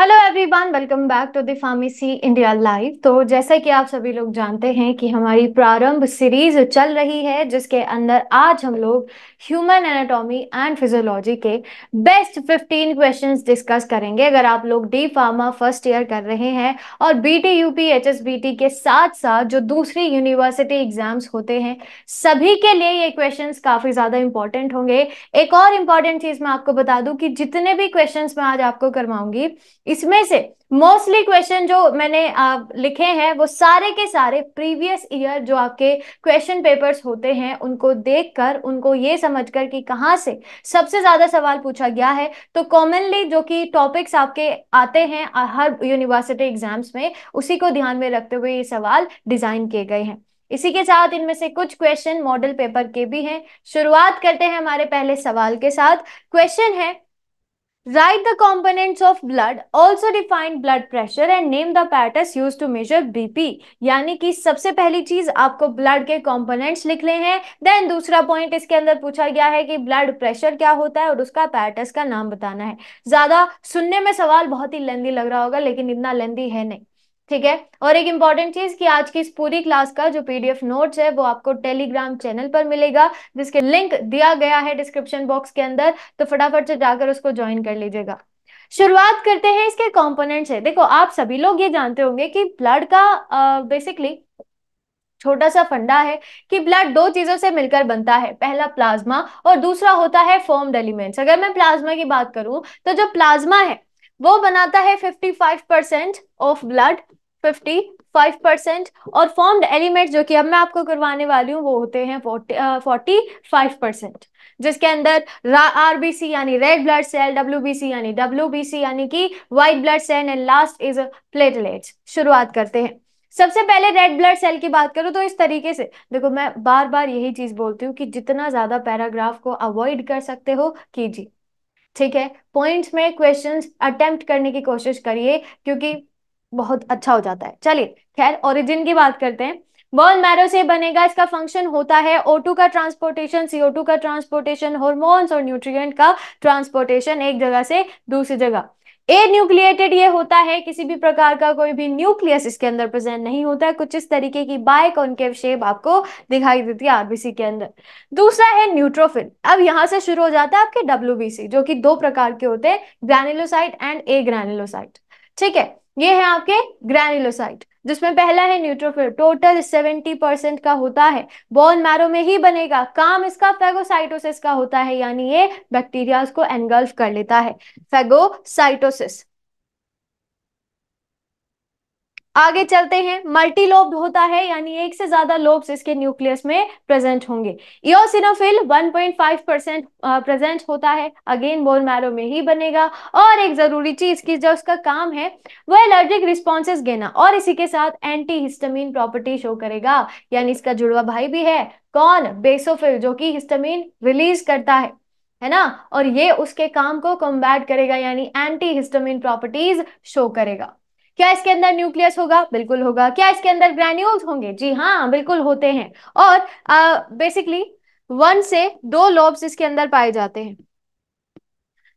Hello everyone welcome back to the pharmacy India live तो जैसा कि आप सभी लोग जानते हैं कि हमारी प्रारंभ सीरीज चल रही है जिसके अंदर आज हम लोग ह्यूमन एनाटॉमी एंड फिजियोलॉजी के बेस्ट 15 क्वेश्चंस डिस्कस करेंगे अगर आप लोग डी फार्मा फर्स्ट ईयर कर रहे हैं और B T U P H S B T के साथ साथ जो दूसरी यूनिवर्सिटी एग्जाम्स होते हैं सभी के लिए ये क्वेश्चन काफ़ी ज़्यादा इंपॉर्टेंट होंगे एक और इम्पॉर्टेंट चीज़ मैं आपको बता दूँ कि जितने भी क्वेश्चन मैं आज आपको करवाऊंगी इसमें से मोस्टली क्वेश्चन जो मैंने आ, लिखे हैं वो सारे के सारे प्रीवियस ईयर जो आपके क्वेश्चन पेपर्स होते हैं उनको देखकर उनको ये समझकर कि कहाँ से सबसे ज्यादा सवाल पूछा गया है तो कॉमनली जो कि टॉपिक्स आपके आते हैं हर यूनिवर्सिटी एग्जाम्स में उसी को ध्यान में रखते हुए ये सवाल डिजाइन किए गए हैं इसी के साथ इनमें से कुछ क्वेश्चन मॉडल पेपर के भी हैं शुरुआत करते हैं हमारे पहले सवाल के साथ क्वेश्चन है write the components of blood also defined blood pressure and name the patterns used to measure BP. यानी कि सबसे पहली चीज आपको ब्लड के कंपोनेंट्स लिखने हैं देन दूसरा पॉइंट इसके अंदर पूछा गया है कि ब्लड प्रेशर क्या होता है और उसका पैटर्स का नाम बताना है ज्यादा सुनने में सवाल बहुत ही लेंदी लग रहा होगा लेकिन इतना लेंदी है नहीं ठीक है और एक इंपॉर्टेंट चीज कि आज की इस पूरी क्लास का जो पीडीएफ नोट्स है वो आपको टेलीग्राम चैनल पर मिलेगा जिसके लिंक दिया गया है डिस्क्रिप्शन बॉक्स के अंदर तो फटाफट से जाकर उसको ज्वाइन कर लीजिएगा शुरुआत करते हैं इसके कॉम्पोनेंट से देखो आप सभी लोग ये जानते होंगे कि ब्लड का बेसिकली छोटा सा फंडा है कि ब्लड दो चीजों से मिलकर बनता है पहला प्लाज्मा और दूसरा होता है फॉर्म्ड एलिमेंट्स अगर मैं प्लाज्मा की बात करूं तो जो प्लाज्मा है वो बनाता है 55 of blood fifty five percent और फॉर्म्ड एलिमेंट जो कि अब मैं आपको करवाने वाली हूँ वो होते हैं फोर्टी फाइव परसेंट जिसके अंदर आरबीसी यानी रेड ब्लड सेल डब्ल्यूबीसी यानी डब्ल्यूबीसी यानी कि white blood cell and last is platelets शुरुआत करते हैं सबसे पहले रेड ब्लड सेल की बात करूं तो इस तरीके से देखो मैं बार बार यही चीज बोलती हूँ कि जितना ज्यादा पैराग्राफ को अवॉइड कर सकते हो कीजिए ठीक है पॉइंट्स में क्वेश्चंस अटेम्प्ट करने की कोशिश करिए क्योंकि बहुत अच्छा हो जाता है चलिए खैर ओरिजिन की बात करते हैं बोन मैरो से बनेगा इसका फंक्शन होता है O2 का ट्रांसपोर्टेशन CO2 का ट्रांसपोर्टेशन हॉर्मोन्स और न्यूट्रिएंट का ट्रांसपोर्टेशन एक जगह से दूसरी जगह ए न्यूक्लिएटेड ये होता है किसी भी प्रकार का कोई भी न्यूक्लियस इसके अंदर प्रेजेंट नहीं होता है कुछ इस तरीके की बाय कॉन्केव शेप आपको दिखाई देती है आरबीसी के अंदर दूसरा है न्यूट्रोफिल अब यहां से शुरू हो जाता है आपके डब्ल्यूबीसी जो कि दो प्रकार के होते हैं ग्रैनिलोसाइट एंड ए ग्रैनिलोसाइट ठीक है ये है आपके ग्रैनुलोसाइट जिसमें पहला है न्यूट्रोफिल टोटल 70 परसेंट का होता है बोन मैरो में ही बनेगा काम इसका फेगोसाइटोसिस का होता है यानी ये बैक्टीरिया को एनगल्फ कर लेता है फेगोसाइटोसिस आगे चलते हैं मल्टीलोब्ड होता है यानी एक से ज्यादा लोब्स इसके न्यूक्लियस में प्रेजेंट होंगे इोसिनोफिल 1.5 परसेंट प्रेजेंट होता है अगेन बोन मैरो में ही बनेगा और एक जरूरी चीज की जो उसका काम है वो एलर्जिक रिस्पॉन्सेज गेना और इसी के साथ एंटी हिस्टामिन प्रॉपर्टी शो करेगा यानी इसका जुड़वा भाई भी है कौन बेसोफिल जो कि हिस्टामिन रिलीज करता है है ना और ये उसके काम को कॉम्बैट करेगा यानी एंटी हिस्टामिन प्रॉपर्टीज शो करेगा क्या इसके अंदर न्यूक्लियस होगा बिल्कुल होगा क्या इसके अंदर ग्रेन्यूल्स होंगे जी हाँ बिल्कुल होते हैं और बेसिकली वन से दो लोब्स इसके अंदर पाए जाते हैं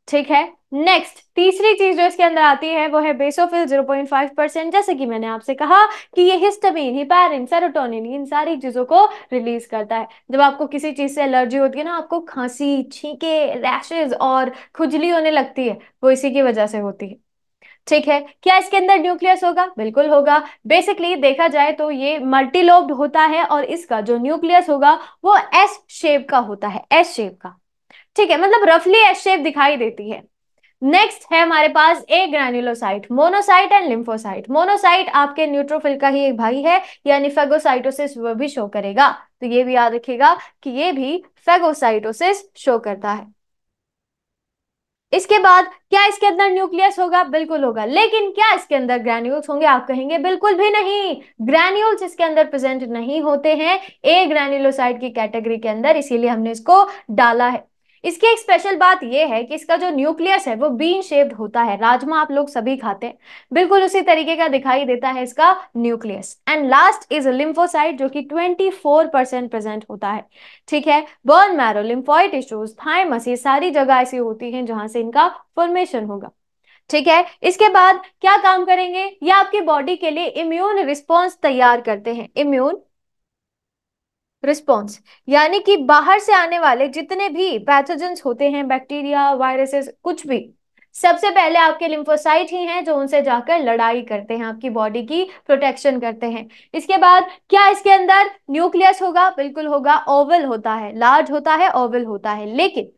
ठीक है नेक्स्ट तीसरी चीज जो इसके अंदर आती है वो है बेसोफिल 0.5 परसेंट जैसे कि मैंने आपसे कहा कि ये हिस्टमिन हिपैरिन सेरोटोनिन इन सारी चीजों को रिलीज करता है जब आपको किसी चीज से एलर्जी होती है ना आपको खांसी छींके रैशेज और खुजली होने लगती है वो इसी की वजह से होती है ठीक है क्या इसके अंदर न्यूक्लियस होगा बिल्कुल होगा बेसिकली देखा जाए तो ये मल्टीलोब्ड होता है और इसका जो न्यूक्लियस होगा वो एस शेप का होता है एस शेप का ठीक है मतलब रफली एस शेप दिखाई देती है नेक्स्ट है हमारे पास a granulocyte monocyte and lymphocyte monocyte आपके न्यूट्रोफिल का ही एक भाई है यानी फेगोसाइटोसिस वो भी शो करेगा तो ये भी याद रखिएगा कि ये भी फेगोसाइटोसिस शो करता है इसके बाद क्या इसके अंदर न्यूक्लियस होगा बिल्कुल होगा लेकिन क्या इसके अंदर ग्रैन्यूल्स होंगे आप कहेंगे बिल्कुल भी नहीं ग्रैन्यूल्स इसके अंदर प्रेजेंट नहीं होते हैं ए ग्रैन्यूलोसाइड की कैटेगरी के अंदर इसीलिए हमने इसको डाला है इसकी एक स्पेशल बात यह है कि इसका जो न्यूक्लियस है वो बीन शेप्ड होता है राजमा आप लोग सभी खाते हैं बिल्कुल उसी तरीके का दिखाई देता है इसका nucleus and last is lymphocyte जो कि 24 परसेंट प्रेजेंट होता है ठीक है bone marrow lymphoid tissues thymus ये सारी जगह ऐसी होती है जहां से इनका फॉर्मेशन होगा ठीक है इसके बाद क्या काम करेंगे ये आपकी बॉडी के लिए इम्यून रिस्पॉन्स तैयार करते हैं इम्यून रिस्पॉन्स यानी कि बाहर से आने वाले जितने भी पैथोजेंस होते हैं बैक्टीरिया वायरसेस कुछ भी सबसे पहले आपके लिम्फोसाइट ही हैं जो उनसे जाकर लड़ाई करते हैं आपकी बॉडी की प्रोटेक्शन करते हैं इसके बाद क्या इसके अंदर न्यूक्लियस होगा बिल्कुल होगा ओवल होता है लार्ज होता है ओवल होता है लेकिन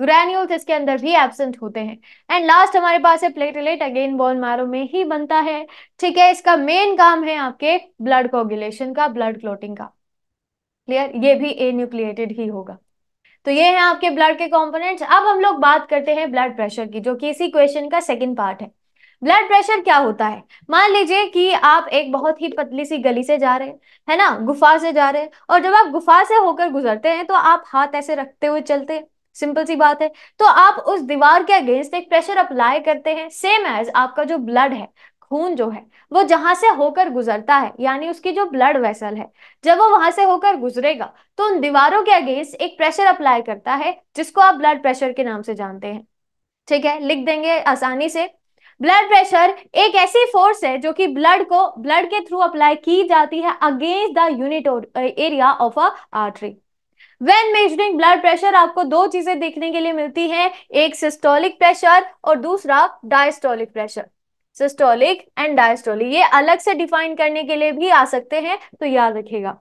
ग्रैन्यूल्स इसके अंदर भी एबसेंट होते हैं एंड लास्ट हमारे पास है प्लेटलेट अगेन बोन मारो में ही बनता है ठीक है इसका मेन काम है आपके ब्लड कोगुलेशन का ब्लड क्लोटिंग का क्लियर ये भी ए न्यूक्लिएटेड ही होगा तो ये हैं आपके ब्लड के कॉम्पोनेंट्स अब हम लोग बात करते हैं ब्लड प्रेशर की जो कि इसी क्वेश्चन का सेकंड पार्ट है ब्लड प्रेशर क्या होता है मान लीजिए कि आप एक बहुत ही पतली सी गली से जा रहे हैं है ना गुफा से जा रहे हैं और जब आप गुफा से होकर गुजरते हैं तो आप हाथ ऐसे रखते हुए चलते हैं सिंपल सी बात है तो आप उस दीवार के अगेंस्ट एक प्रेशर अप्लाई करते हैं सेम एज आपका जो ब्लड है खून जो है वो जहां से होकर गुजरता है यानी उसकी जो ब्लड वेसल है जब वो वहां से होकर गुजरेगा तो उन दीवारों के अगेंस्ट एक प्रेशर अप्लाई करता है जिसको आप ब्लड प्रेशर के नाम से जानते हैं ठीक है लिख देंगे आसानी से ब्लड प्रेशर एक ऐसी फोर्स है जो कि ब्लड को ब्लड के थ्रू अप्लाई की जाती है against the unit area of a artery when measuring blood pressure आपको दो चीजें देखने के लिए मिलती हैं एक सिस्टोलिक प्रेशर और दूसरा diastolic pressure systolic and diastolic ये अलग से डिफाइन करने के लिए भी आ सकते हैं तो याद रखेगा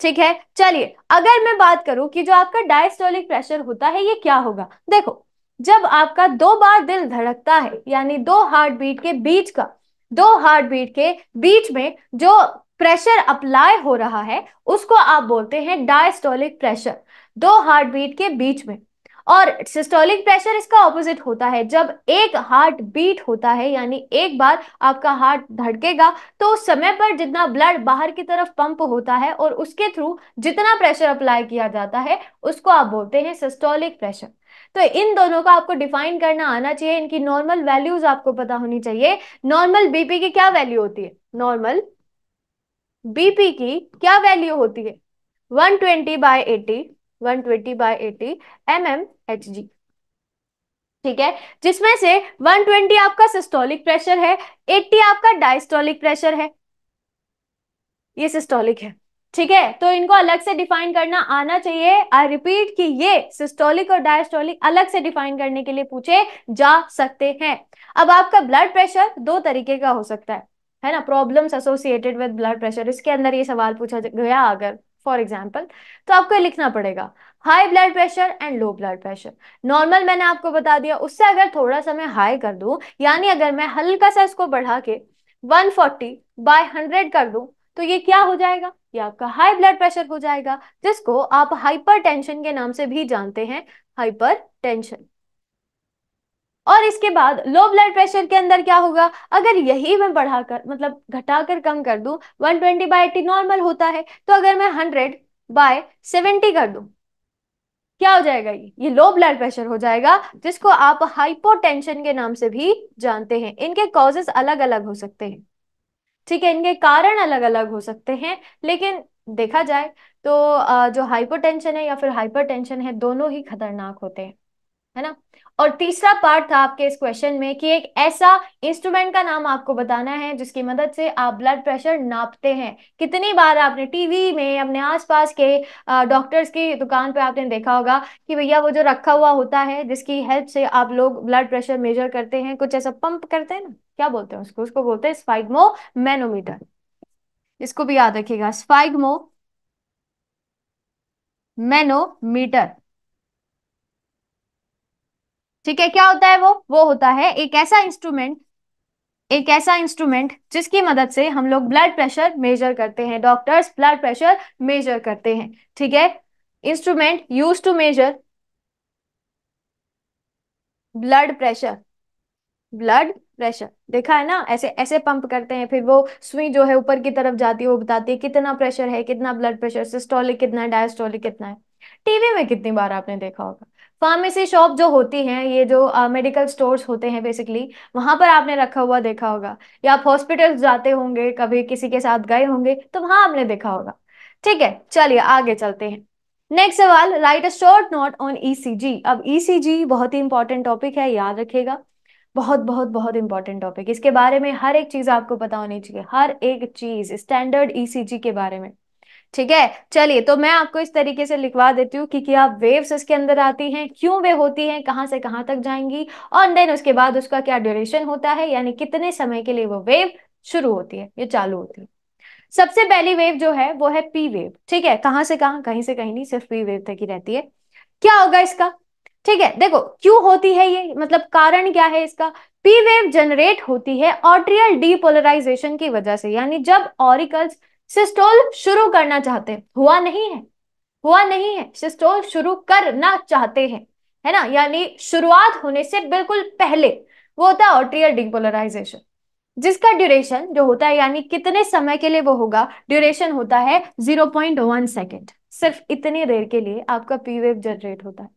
ठीक है चलिए अगर मैं बात करूं कि जो आपका डायस्टोलिक प्रेशर होता है ये क्या होगा देखो जब आपका दो बार दिल धड़कता है यानी दो हार्ट बीट के बीच का दो हार्ट बीट के बीच में जो प्रेशर अप्लाई हो रहा है उसको आप बोलते हैं डायस्टोलिक प्रेशर दो हार्ट बीट के बीच में और सिस्टोलिक प्रेशर इसका ऑपोजिट होता है जब एक हार्ट बीट होता है यानी एक बार आपका हार्ट धड़केगा तो उस समय पर जितना ब्लड बाहर की तरफ पंप होता है और उसके थ्रू जितना प्रेशर अप्लाई किया जाता है उसको आप बोलते हैं सिस्टोलिक प्रेशर तो इन दोनों का आपको डिफाइन करना आना चाहिए इनकी नॉर्मल वैल्यूज आपको पता होनी चाहिए नॉर्मल बीपी की क्या वैल्यू होती है नॉर्मल बीपी की क्या वैल्यू होती है one twenty by eighty one twenty by eighty M M H G ठीक है जिसमें से 120 आपका सिस्टोलिक प्रेशर है 80 आपका डायस्टोलिक प्रेशर है ये सिस्टोलिक है ठीक है तो इनको अलग से डिफाइन करना आना चाहिए आई रिपीट कि ये सिस्टोलिक और डायस्टोलिक अलग से डिफाइन करने के लिए पूछे जा सकते हैं अब आपका ब्लड प्रेशर दो तरीके का हो सकता है है ना problems associated with blood pressure इसके अंदर ये सवाल पूछा गया अगर फॉर एग्जाम्पल तो आपको लिखना पड़ेगा high blood pressure and low blood pressure normal मैंने आपको बता दिया उससे अगर थोड़ा सा मैं हाई कर दू यानी अगर मैं हल्का सा इसको बढ़ा के 140 फोर्टी बाय हंड्रेड कर दू तो ये क्या हो जाएगा ये आपका हाई ब्लड प्रेशर हो जाएगा जिसको आप हाइपर टेंशन के नाम से भी जानते हैं हाइपर टेंशन और इसके बाद लो ब्लड प्रेशर के अंदर क्या होगा अगर यही मैं बढ़ाकर मतलब घटाकर कम कर दू 120 ट्वेंटी बाई एटी नॉर्मल होता है तो अगर मैं 100 बाय 70 कर दू क्या हो जाएगा ये ये लो ब्लड प्रेशर हो जाएगा जिसको आप हाइपोटेंशन के नाम से भी जानते हैं इनके कॉजेस अलग अलग हो सकते हैं ठीक है इनके कारण अलग अलग हो सकते हैं लेकिन देखा जाए तो जो हाइपोटेंशन है या फिर हाइपरटेंशन है दोनों ही खतरनाक होते हैं है ना और तीसरा पार्ट था आपके इस क्वेश्चन में कि एक ऐसा इंस्ट्रूमेंट का नाम आपको बताना है जिसकी मदद से आप ब्लड प्रेशर नापते हैं कितनी बार आपने टीवी में अपने आसपास के डॉक्टर्स की दुकान पर आपने देखा होगा कि भैया वो जो रखा हुआ होता है जिसकी हेल्प से आप लोग ब्लड प्रेशर मेजर करते हैं कुछ ऐसा पंप करते हैं ना क्या बोलते हैं उसको उसको बोलते हैं स्पाइगमो मैनोमीटर इसको भी याद रखिएगा स्पाइगमो मैनोमीटर ठीक है क्या होता है वो वो होता है एक ऐसा इंस्ट्रूमेंट एक ऐसा इंस्ट्रूमेंट जिसकी मदद से हम लोग ब्लड प्रेशर मेजर करते हैं डॉक्टर्स ब्लड प्रेशर मेजर करते हैं ठीक है instrument use to measure blood pressure blood pressure देखा है ना ऐसे ऐसे पंप करते हैं फिर वो सुई जो है ऊपर की तरफ जाती है वो बताती है कितना प्रेशर है कितना ब्लड प्रेशर सिस्टोलिक कितना है डायस्टोलिक कितना है टीवी में कितनी बार आपने देखा होगा फार्मेसी शॉप जो होती हैं ये जो मेडिकल स्टोर्स होते हैं बेसिकली वहां पर आपने रखा हुआ देखा होगा या आप हॉस्पिटल जाते होंगे कभी किसी के साथ गए होंगे तो वहां आपने देखा होगा ठीक है चलिए आगे चलते हैं नेक्स्ट सवाल write a short note on ECG अब ईसीजी e बहुत ही इंपॉर्टेंट टॉपिक है याद रखेगा बहुत बहुत बहुत इंपॉर्टेंट टॉपिक इसके बारे में हर एक चीज आपको पता होनी चाहिए हर एक चीज स्टैंडर्ड ईसीजी के बारे में ठीक है चलिए तो मैं आपको इस तरीके से लिखवा देती हूँ कि क्या वेव्स इसके अंदर आती हैं क्यों वे होती हैं कहाँ से कहाँ तक जाएंगी और देन उसके बाद उसका क्या ड्यूरेशन होता है यानी कितने समय के लिए वो वेव शुरू होती है ये चालू होती है सबसे पहली वेव जो है वो है पी वेव ठीक है कहाँ से कहाँ कहीं से कहीं नहीं सिर्फ पी वेव तक ही रहती है क्या होगा इसका ठीक है देखो क्यों होती है ये मतलब कारण क्या है इसका पी वेव जनरेट होती है ऑट्रियल डीपोलराइजेशन की वजह से यानी जब ऑरिकल्स सिस्टोल शुरू करना चाहते हैं हुआ नहीं है हुआ नहीं है सिस्टोल शुरू करना चाहते हैं है ना यानी शुरुआत होने से बिल्कुल पहले वो होता है ऑट्रियल डिपोलराइजेशन जिसका ड्यूरेशन जो होता है यानी कितने समय के लिए वो होगा ड्यूरेशन होता है जीरो पॉइंट वन सेकेंड सिर्फ इतनी देर के लिए आपका पी वेव जनरेट होता है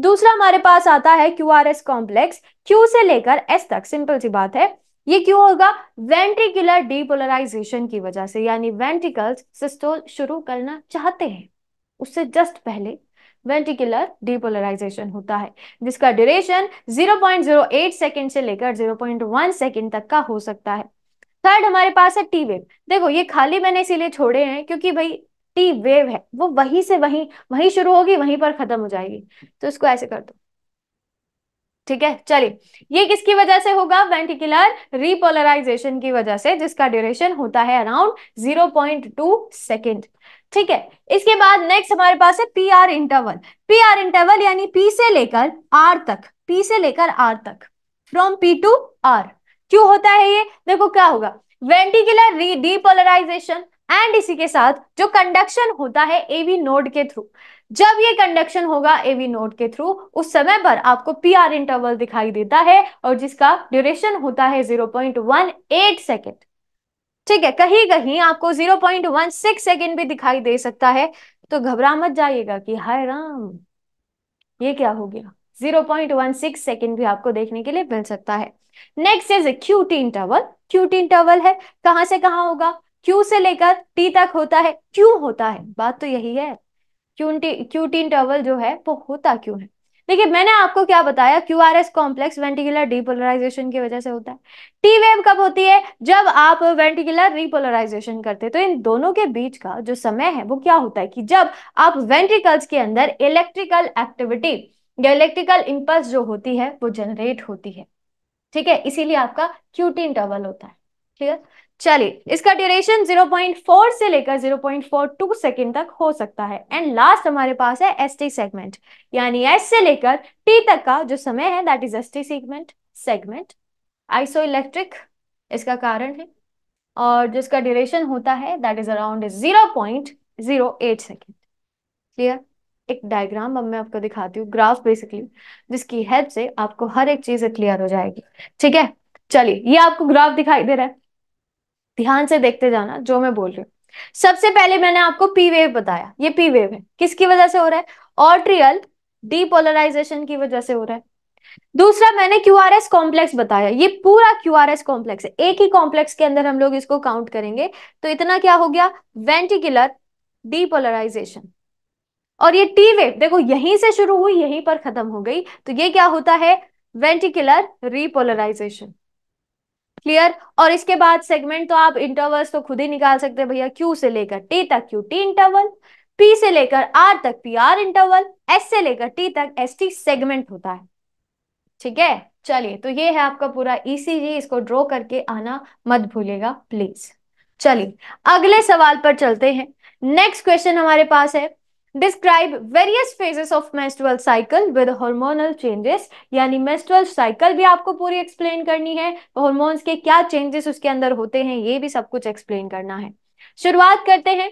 दूसरा हमारे पास आता है Q R S complex Q से लेकर एस तक सिंपल सी बात है ये क्यों होगा वेंट्रिकुलर डीपोलराइजेशन की वजह से यानी वेंट्रिकल्स सिस्टोल शुरू करना चाहते हैं उससे जस्ट पहले वेंटिकुलर डीपोलराइजेशन होता है जिसका ड्यूरेशन 0.08 सेकंड से लेकर 0.1 सेकंड तक का हो सकता है थर्ड हमारे पास है टी वेव देखो ये खाली मैंने इसीलिए छोड़े हैं क्योंकि भाई टी वेव है वो वहीं से वहीं वहीं शुरू होगी वहीं पर खत्म हो जाएगी तो इसको ऐसे कर दो ठीक है चलिए ये किसकी वजह से होगा वेंटिकुलर रिपोलराइजेशन की वजह से जिसका ड्यूरेशन होता है अराउंड 0.2 सेकंड ठीक है इसके बाद नेक्स्ट हमारे पास है P R interval P R interval यानी पी से लेकर आर तक पी से लेकर आर तक फ्रॉम पी टू आर क्यों होता है ये देखो क्या होगा वेंटिकुलर री डीपोलराइजेशन एंड इसी के साथ जो कंडक्शन होता है एवी नोड के थ्रू जब ये कंडक्शन होगा एवी नोड के थ्रू उस समय पर आपको पी आर इंटरवल दिखाई देता है और जिसका ड्यूरेशन होता है 0.18 सेकेंड ठीक है कहीं कहीं आपको 0.16 सेकेंड भी दिखाई दे सकता है तो घबरा मत जाइएगा कि हाय राम ये क्या हो गया 0.16 सेकेंड भी आपको देखने के लिए मिल सकता है next is QT interval QT interval है कहां से कहां होगा क्यू से लेकर टी तक होता है क्यों होता है बात तो यही है क्यूटी क्यूटीन जो है वो होता क्यों है देखिए मैंने आपको क्या बताया Q R S complex ventricular depolarization की वजह से होता है टी वेव कब होती है जब आप वेंटिकुलर रिपोलराइजेशन करते तो इन दोनों के बीच का जो समय है वो क्या होता है कि जब आप वेंटिकल्स के अंदर इलेक्ट्रिकल एक्टिविटी या इलेक्ट्रिकल इंपल्स जो होती है वो जनरेट होती है ठीक है इसीलिए आपका क्यूटी इंटरवल होता है ठीक है चलिए इसका ड्यूरेशन 0.4 से लेकर 0.42 सेकंड तक हो सकता है एंड लास्ट हमारे पास है एस टी सेगमेंट यानी एस से लेकर टी तक का जो समय है that is S T segment segment isoelectric इसका कारण है और जिसका ड्यूरेशन होता है that is around 0.08 second clear एक डायग्राम अब मैं आपको दिखाती हूँ ग्राफ बेसिकली जिसकी हेल्प से आपको हर एक चीज क्लियर हो जाएगी ठीक है चलिए ये आपको ग्राफ दिखाई दे रहा है ध्यान से देखते जाना जो मैं बोल रही हूँ सबसे पहले मैंने आपको पी वेव बताया ये पी वेव है किसकी वजह से हो रहा है ऑर्ट्रियल डीपोलराइजेशन की वजह से हो रहा है दूसरा मैंने क्यू आर एस कॉम्प्लेक्स बताया ये पूरा क्यू आर एस कॉम्प्लेक्स है एक ही कॉम्प्लेक्स के अंदर हम लोग इसको काउंट करेंगे तो इतना क्या हो गया वेंटिकुलर डीपोलराइजेशन और ये टी वेव देखो यहीं से शुरू हुई यहीं पर खत्म हो गई तो ये क्या होता है वेंटिकुलर रिपोलराइजेशन क्लियर और इसके बाद सेगमेंट तो आप इंटरवल्स तो खुद ही निकाल सकते हैं भैया क्यू से लेकर टी तक क्यू टी इंटरवल पी से लेकर आर तक पी आर इंटरवल एस से लेकर टी तक एस टी सेगमेंट होता है ठीक है चलिए तो ये है आपका पूरा ईसीजी इसको ड्रॉ करके आना मत भूलिएगा प्लीज चलिए अगले सवाल पर चलते हैं नेक्स्ट क्वेश्चन हमारे पास है describe various phases of menstrual cycle with hormonal changes यानी मेस्ट्रुअल साइकिल भी आपको पूरी एक्सप्लेन करनी है हॉर्मोन्स तो के क्या चेंजेस उसके अंदर होते हैं ये भी सब कुछ एक्सप्लेन करना है शुरुआत करते हैं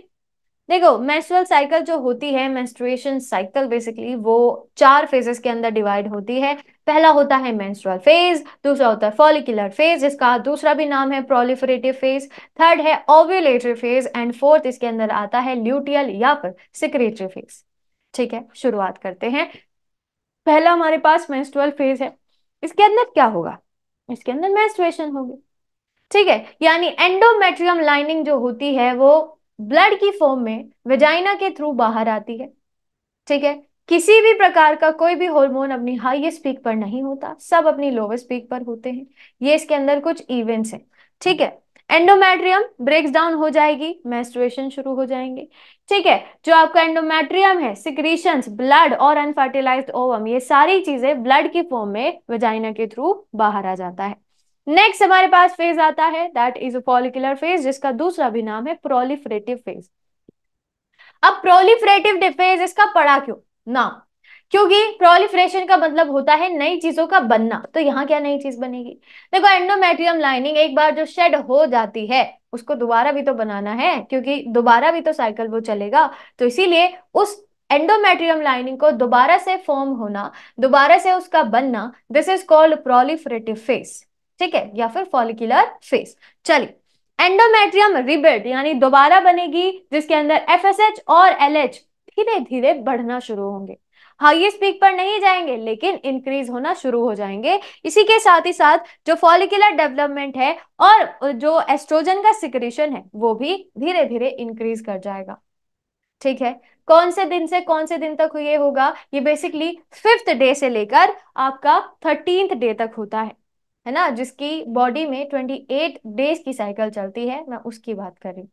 देखो मेस्ट्रुअल साइकिल जो होती है मेस्ट्रुएशन साइकिल बेसिकली वो चार फेजेस के अंदर डिवाइड होती है पहला होता है मेंस्ट्रुअल फेज दूसरा होता है फॉलिकुलर फेज जिसका दूसरा भी नाम है प्रोलिफरेटिव फेज थर्ड है ओव्यूलेटरी फेज एंड फोर्थ इसके अंदर आता है ल्यूटियल या फिर सिक्रेटरी फेज ठीक है शुरुआत करते हैं पहला हमारे पास मेंस्ट्रुअल फेज है इसके अंदर क्या होगा इसके अंदर मेंस्ट्रुएशन होगी ठीक है यानी एंडोमेट्रियम लाइनिंग जो होती है वो ब्लड की फॉर्म में वेजाइना के थ्रू बाहर आती है ठीक है किसी भी प्रकार का कोई भी हार्मोन अपनी हाईएस्ट पीक पर नहीं होता सब अपनी लोवेस्ट पीक पर होते हैं ये इसके अंदर कुछ इवेंट्स हैं ठीक है एंडोमेट्रियम ब्रेक्स डाउन हो जाएगी मेस्ट्रुएशन शुरू हो जाएंगे ठीक है जो आपका एंडोमेट्रियम है सिक्रीशन ब्लड और अनफर्टिलाइज्ड ओवम ये सारी चीजें ब्लड की फॉर्म में वजाइना के थ्रू बाहर आ जाता है नेक्स्ट हमारे पास फेज आता है that is a follicular phase जिसका दूसरा भी नाम है प्रोलिफरेटिव फेज अब प्रोलिफरेटिव फेज इसका पड़ा क्यों ना क्योंकि प्रोलिफ्रेशन का मतलब होता है नई चीजों का बनना तो यहाँ क्या नई चीज बनेगी देखो एंडोमेट्रियम लाइनिंग एक बार जो शेड हो जाती है उसको दोबारा भी तो बनाना है क्योंकि दोबारा भी तो साइकिल वो चलेगा तो इसीलिए उस एंडोमेट्रियम लाइनिंग को दोबारा से फॉर्म होना दोबारा से उसका बनना this is called proliferative phase ठीक है या फिर फॉलिकुलर फेस चलिए एंडोमेट्रियम रिबिल्ड यानी दोबारा बनेगी जिसके अंदर एफ और एल धीरे धीरे बढ़ना शुरू होंगे हाईएस्ट पीक पर नहीं जाएंगे लेकिन इंक्रीज होना शुरू हो जाएंगे इसी के साथ ही साथ जो फॉलिकुलर डेवलपमेंट है और जो एस्ट्रोजन का सिक्रेशन है वो भी धीरे धीरे इंक्रीज कर जाएगा ठीक है कौन से दिन से कौन से दिन तक ये होगा ये बेसिकली फिफ्थ डे से लेकर आपका थर्टींथ डे तक होता है है ना जिसकी बॉडी में ट्वेंटी एट डेज की साइकिल चलती है मैं उसकी बात कर रही हूँ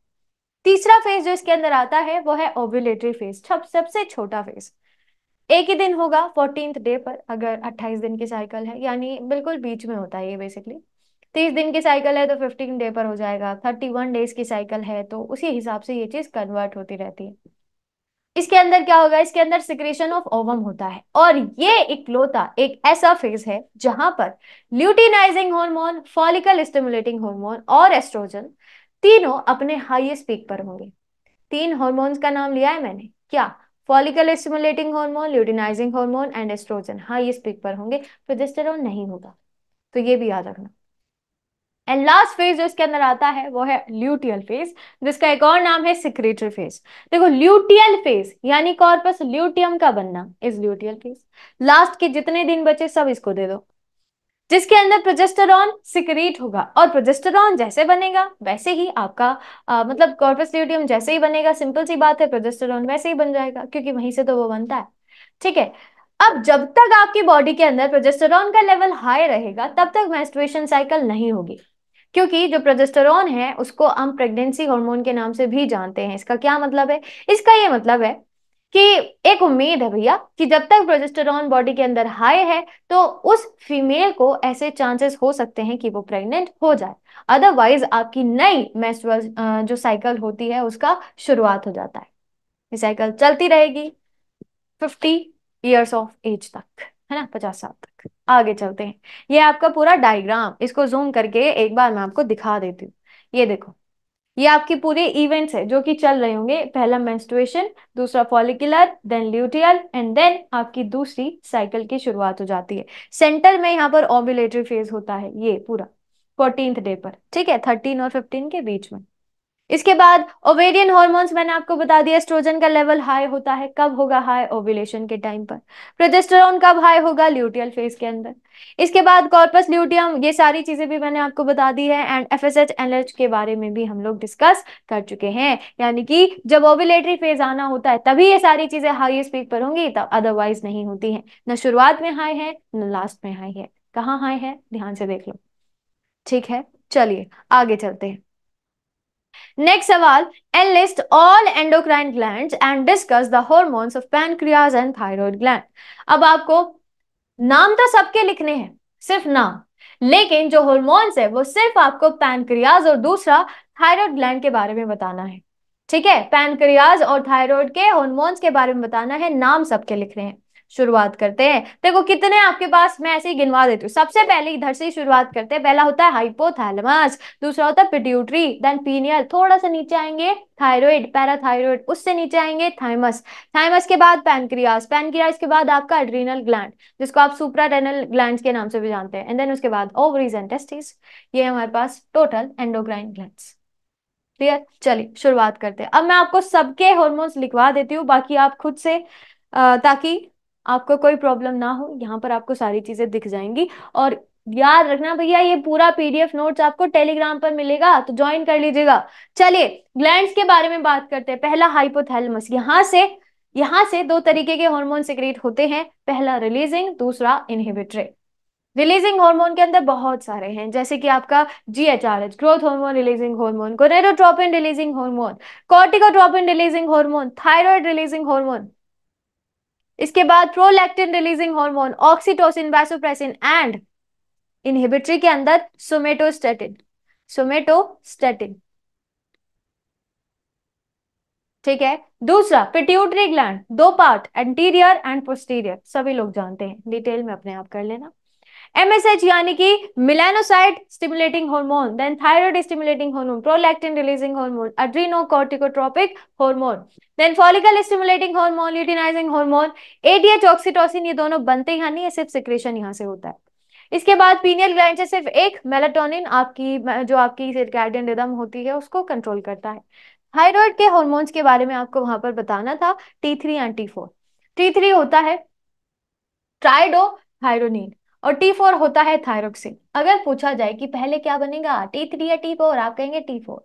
तीसरा फेज जो इसके अंदर आता है वो है ओव्यूलेटरी फेज सब सबसे छोटा फेज एक ही दिन होगा फोर्टीन डे पर अगर अट्ठाईस दिन की साइकिल है यानी बिल्कुल बीच में होता है ये बेसिकली तीस दिन की साइकिल है तो फिफ्टीन डे पर हो जाएगा थर्टी वन डेज की साइकिल है तो उसी हिसाब से ये चीज कन्वर्ट होती रहती है इसके अंदर क्या होगा इसके अंदर सिक्रेशन ऑफ ओवम होता है और ये इकलौता एक ऐसा फेज है जहां पर luteinizing hormone follicle stimulating hormone और एस्ट्रोजन तीनों अपने हाईएस्ट पीक पर होंगे तीन हॉर्मोन्स का नाम लिया है मैंने क्या follicle stimulating hormone luteinizing hormone and estrogen highest peak पर होंगे प्रोजेस्टेरॉन नहीं होगा तो ये भी याद रखना एंड लास्ट फेज जो इसके अंदर आता है वो है ल्यूटियल फेज जिसका एक और नाम है सिक्रेटरी फेज देखो ल्यूटियल फेज यानी कॉर्पस ल्यूटियम का बनना इज ल्यूटियल फेज लास्ट के जितने दिन बचे सब इसको दे दो जिसके अंदर प्रोजेस्टेरॉन सिक्रेट होगा और प्रोजेस्टेरॉन जैसे बनेगा वैसे ही आपका आ, मतलब कॉर्पस जैसे ही बनेगा सिंपल सी बात है प्रोजेस्टेरॉन वैसे ही बन जाएगा क्योंकि वहीं से तो वो बनता है ठीक है अब जब तक आपकी बॉडी के अंदर प्रोजेस्टेरॉन का लेवल हाई रहेगा तब तक मेस्ट्रुएशन साइकिल नहीं होगी क्योंकि जो प्रोजेस्टेरॉन है उसको हम प्रेगनेंसी हार्मोन के नाम से भी जानते हैं इसका क्या मतलब है इसका ये मतलब है कि एक उम्मीद है भैया कि जब तक प्रोजेस्टेरॉन बॉडी के अंदर हाई है तो उस फीमेल को ऐसे चांसेस हो सकते हैं कि वो प्रेग्नेंट हो जाए अदरवाइज आपकी नई मेस्ट्रुअल जो साइकिल होती है उसका शुरुआत हो जाता है ये साइकिल चलती रहेगी फिफ्टी ईयर्स ऑफ एज तक है ना पचास साल तक आगे चलते हैं ये आपका पूरा डायग्राम इसको जूम करके एक बार मैं आपको दिखा देती हूँ ये देखो ये आपके पूरे इवेंट्स है जो कि चल रहे होंगे पहला मेंस्ट्रुएशन दूसरा follicular then luteal and then आपकी दूसरी साइकिल की शुरुआत हो जाती है सेंटर में यहाँ पर ओबुलेटरी फेज होता है ये पूरा फोर्टीन डे पर ठीक है थर्टीन और फिफ्टीन के बीच में इसके बाद ओवेरियन हॉर्मोन्स मैंने आपको बता दिया एस्ट्रोजन का लेवल हाई होता है कब होगा हाई ओवुलेशन के टाइम पर प्रोजेस्टेरोन कब हाई होगा ल्यूटियल फेज के अंदर इसके बाद कॉर्पस ल्यूटियम ये सारी चीजें भी मैंने आपको बता दी है and F S H NH के बारे में भी हम लोग डिस्कस कर चुके हैं यानी कि जब ओव्यूलेटरी फेज आना होता है तभी ये सारी चीजें हाई स्पीड पर होंगी तब अदरवाइज नहीं होती है न शुरुआत में हाई है न लास्ट में हाई है कहाँ हाई है ध्यान से देख लो ठीक है चलिए आगे चलते हैं नेक्स्ट सवाल enlist all endocrine gland and discuss the hormones of pancreas and thyroid gland अब आपको नाम तो सबके लिखने हैं सिर्फ नाम लेकिन जो हॉर्मोन्स है वो सिर्फ आपको पैनक्रियाज और दूसरा थायराइड ग्लैंड के बारे में बताना है ठीक है पैनक्रियाज और थायराइड के हॉर्मोन्स के बारे में बताना है नाम सबके लिख रहे हैं शुरुआत करते हैं देखो कितने आपके पास मैं ऐसे ही गिनवा देती हूँ सबसे पहले इधर से ही शुरुआत करते हैं पहला होता है हाइपोथैलमस दूसरा होता है पिट्यूटरी देन पीनियल थोड़ा सा नीचे आएंगे थायराइड पैराथायराइड उससे नीचे आएंगे थाइमस थाइमस के बाद पैनक्रियास पैनक्रियास के बाद आपका एड्रीनल ग्लैंड जिसको आप सुप्रारेनल ग्लैंड के नाम से भी जानते हैं एंड देन उसके बाद ओवरीज एंड टेस्टिस ये हमारे पास टोटल एंडोक्राइन ग्लैंड चलिए शुरुआत करते हैं अब मैं आपको सबके हॉर्मोन्स लिखवा देती हूँ बाकी आप खुद से आ, ताकि आपको कोई प्रॉब्लम ना हो यहाँ पर आपको सारी चीजें दिख जाएंगी और याद रखना भैया ये पूरा पीडीएफ नोट्स आपको टेलीग्राम पर मिलेगा तो ज्वाइन कर लीजिएगा चलिए ग्लैंड्स के बारे में बात करते हैं पहला हाइपोथैलमस यहाँ से यहाँ से दो तरीके के हार्मोन सिक्रिएट होते हैं पहला रिलीजिंग दूसरा इनहिबिटरी रिलीजिंग हार्मोन के अंदर बहुत सारे हैं जैसे कि आपका GHRH growth hormone releasing hormone corticotropin releasing hormone corticotropin releasing hormone thyroid releasing hormone इसके बाद prolactin releasing hormone oxytocin vasopressin and inhibitory के अंदर सोमेटोस्टेटिन सोमेटोस्टेटिन ठीक है दूसरा पिट्यूटरी ग्लैंड दो पार्ट एंटीरियर एंड पोस्टीरियर सभी लोग जानते हैं डिटेल में अपने आप कर लेना MSH यानी कि melanocyte stimulating hormone then thyroid stimulating hormone prolactin releasing hormone adrenocorticotropic hormone then follicle stimulating hormone luteinizing hormone ADH oxytocin ये दोनों बनते यहाँ नहीं है सिर्फ सिक्रेशन यहां से होता है इसके बाद पीनियल ग्लैंड से सिर्फ एक मेलाटोनिन आपकी जो आपकी सर्कैडियन रिदम होती है उसको कंट्रोल करता है थायराइड के हार्मोन्स के बारे में आपको वहां पर बताना था T3 एंड T4 T3 होता है ट्राइडो थायरोनिन और टी फोर होता है थायरोक्सिन अगर पूछा जाए कि पहले क्या बनेगा टी थ्री या टी फोर आप कहेंगे T4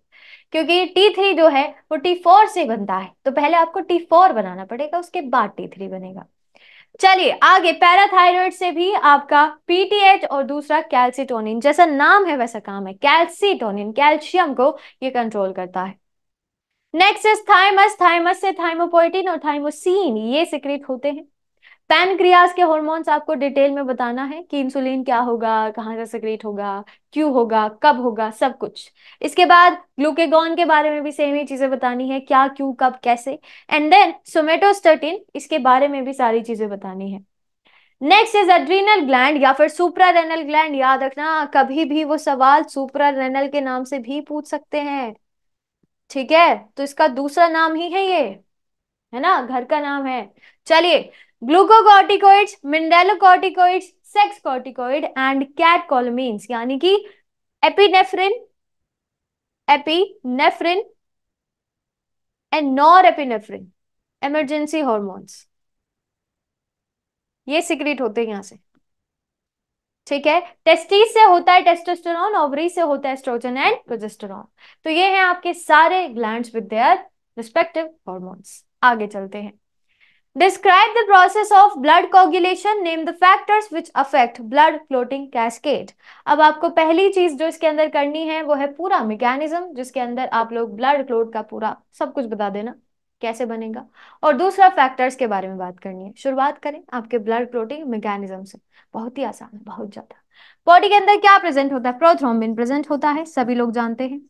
क्योंकि T3 जो है वो T4 से बनता है तो पहले आपको टी फोर बनाना पड़ेगा उसके बाद टी थ्री बनेगा चलिए आगे पैराथायरॉइड से भी आपका पीटीएच और दूसरा कैल्सिटोनिन जैसा नाम है वैसा काम है कैल्सिटोनिन कैल्शियम को ये कंट्रोल करता है नेक्स्ट इज थाइमस थाइमस से थाइमोपोइटिन और थाइमोसिन ये सिक्रेट होते हैं पैनक्रियाज के हॉर्मोन्स आपको डिटेल में बताना है कि इंसुलिन क्या होगा कहाँ से सिक्रेट होगा क्यों होगा कब होगा सब कुछ इसके बाद ग्लूकेगॉन के बारे में भी सेम ही चीजें बतानी है क्या क्यों कब कैसे एंड देन सोमेटोस्टटिन इसके बारे में भी सारी चीजें बतानी है नेक्स्ट इज एड्रीनल ग्लैंड या फिर सुप्रा रेनल ग्लैंड याद रखना कभी भी वो सवाल सुप्रा रेनल के नाम से भी पूछ सकते हैं ठीक है तो इसका दूसरा नाम ही है ये है ना घर का नाम है चलिए glucocorticoids mineralocorticoids sex corticoid and catecholamines यानी कि epinephrine epinephrine and norepinephrine emergency hormones ये सीक्रेट होते हैं यहां से ठीक है टेस्टिस से होता है टेस्टोस्टेरोन ओवरी से होता है एस्ट्रोजन एंड प्रोजेस्टेरोन तो ये हैं आपके सारे glands with their respective hormones आगे चलते हैं Describe the process of blood coagulation. Name the factors which affect blood clotting cascade. अब आपको पहली चीज जो इसके अंदर करनी है वो है पूरा मैकेनिज्म जिसके अंदर आप लोग ब्लड क्लोट का पूरा सब कुछ बता देना कैसे बनेगा और दूसरा फैक्टर्स के बारे में बात करनी है शुरुआत करें आपके ब्लड क्लोटिंग मैकेनिज्म से बहुत ही आसान है बहुत ज्यादा बॉडी के अंदर क्या प्रेजेंट होता है प्रोथ्रोम्बिन प्रेजेंट होता है सभी लोग जानते हैं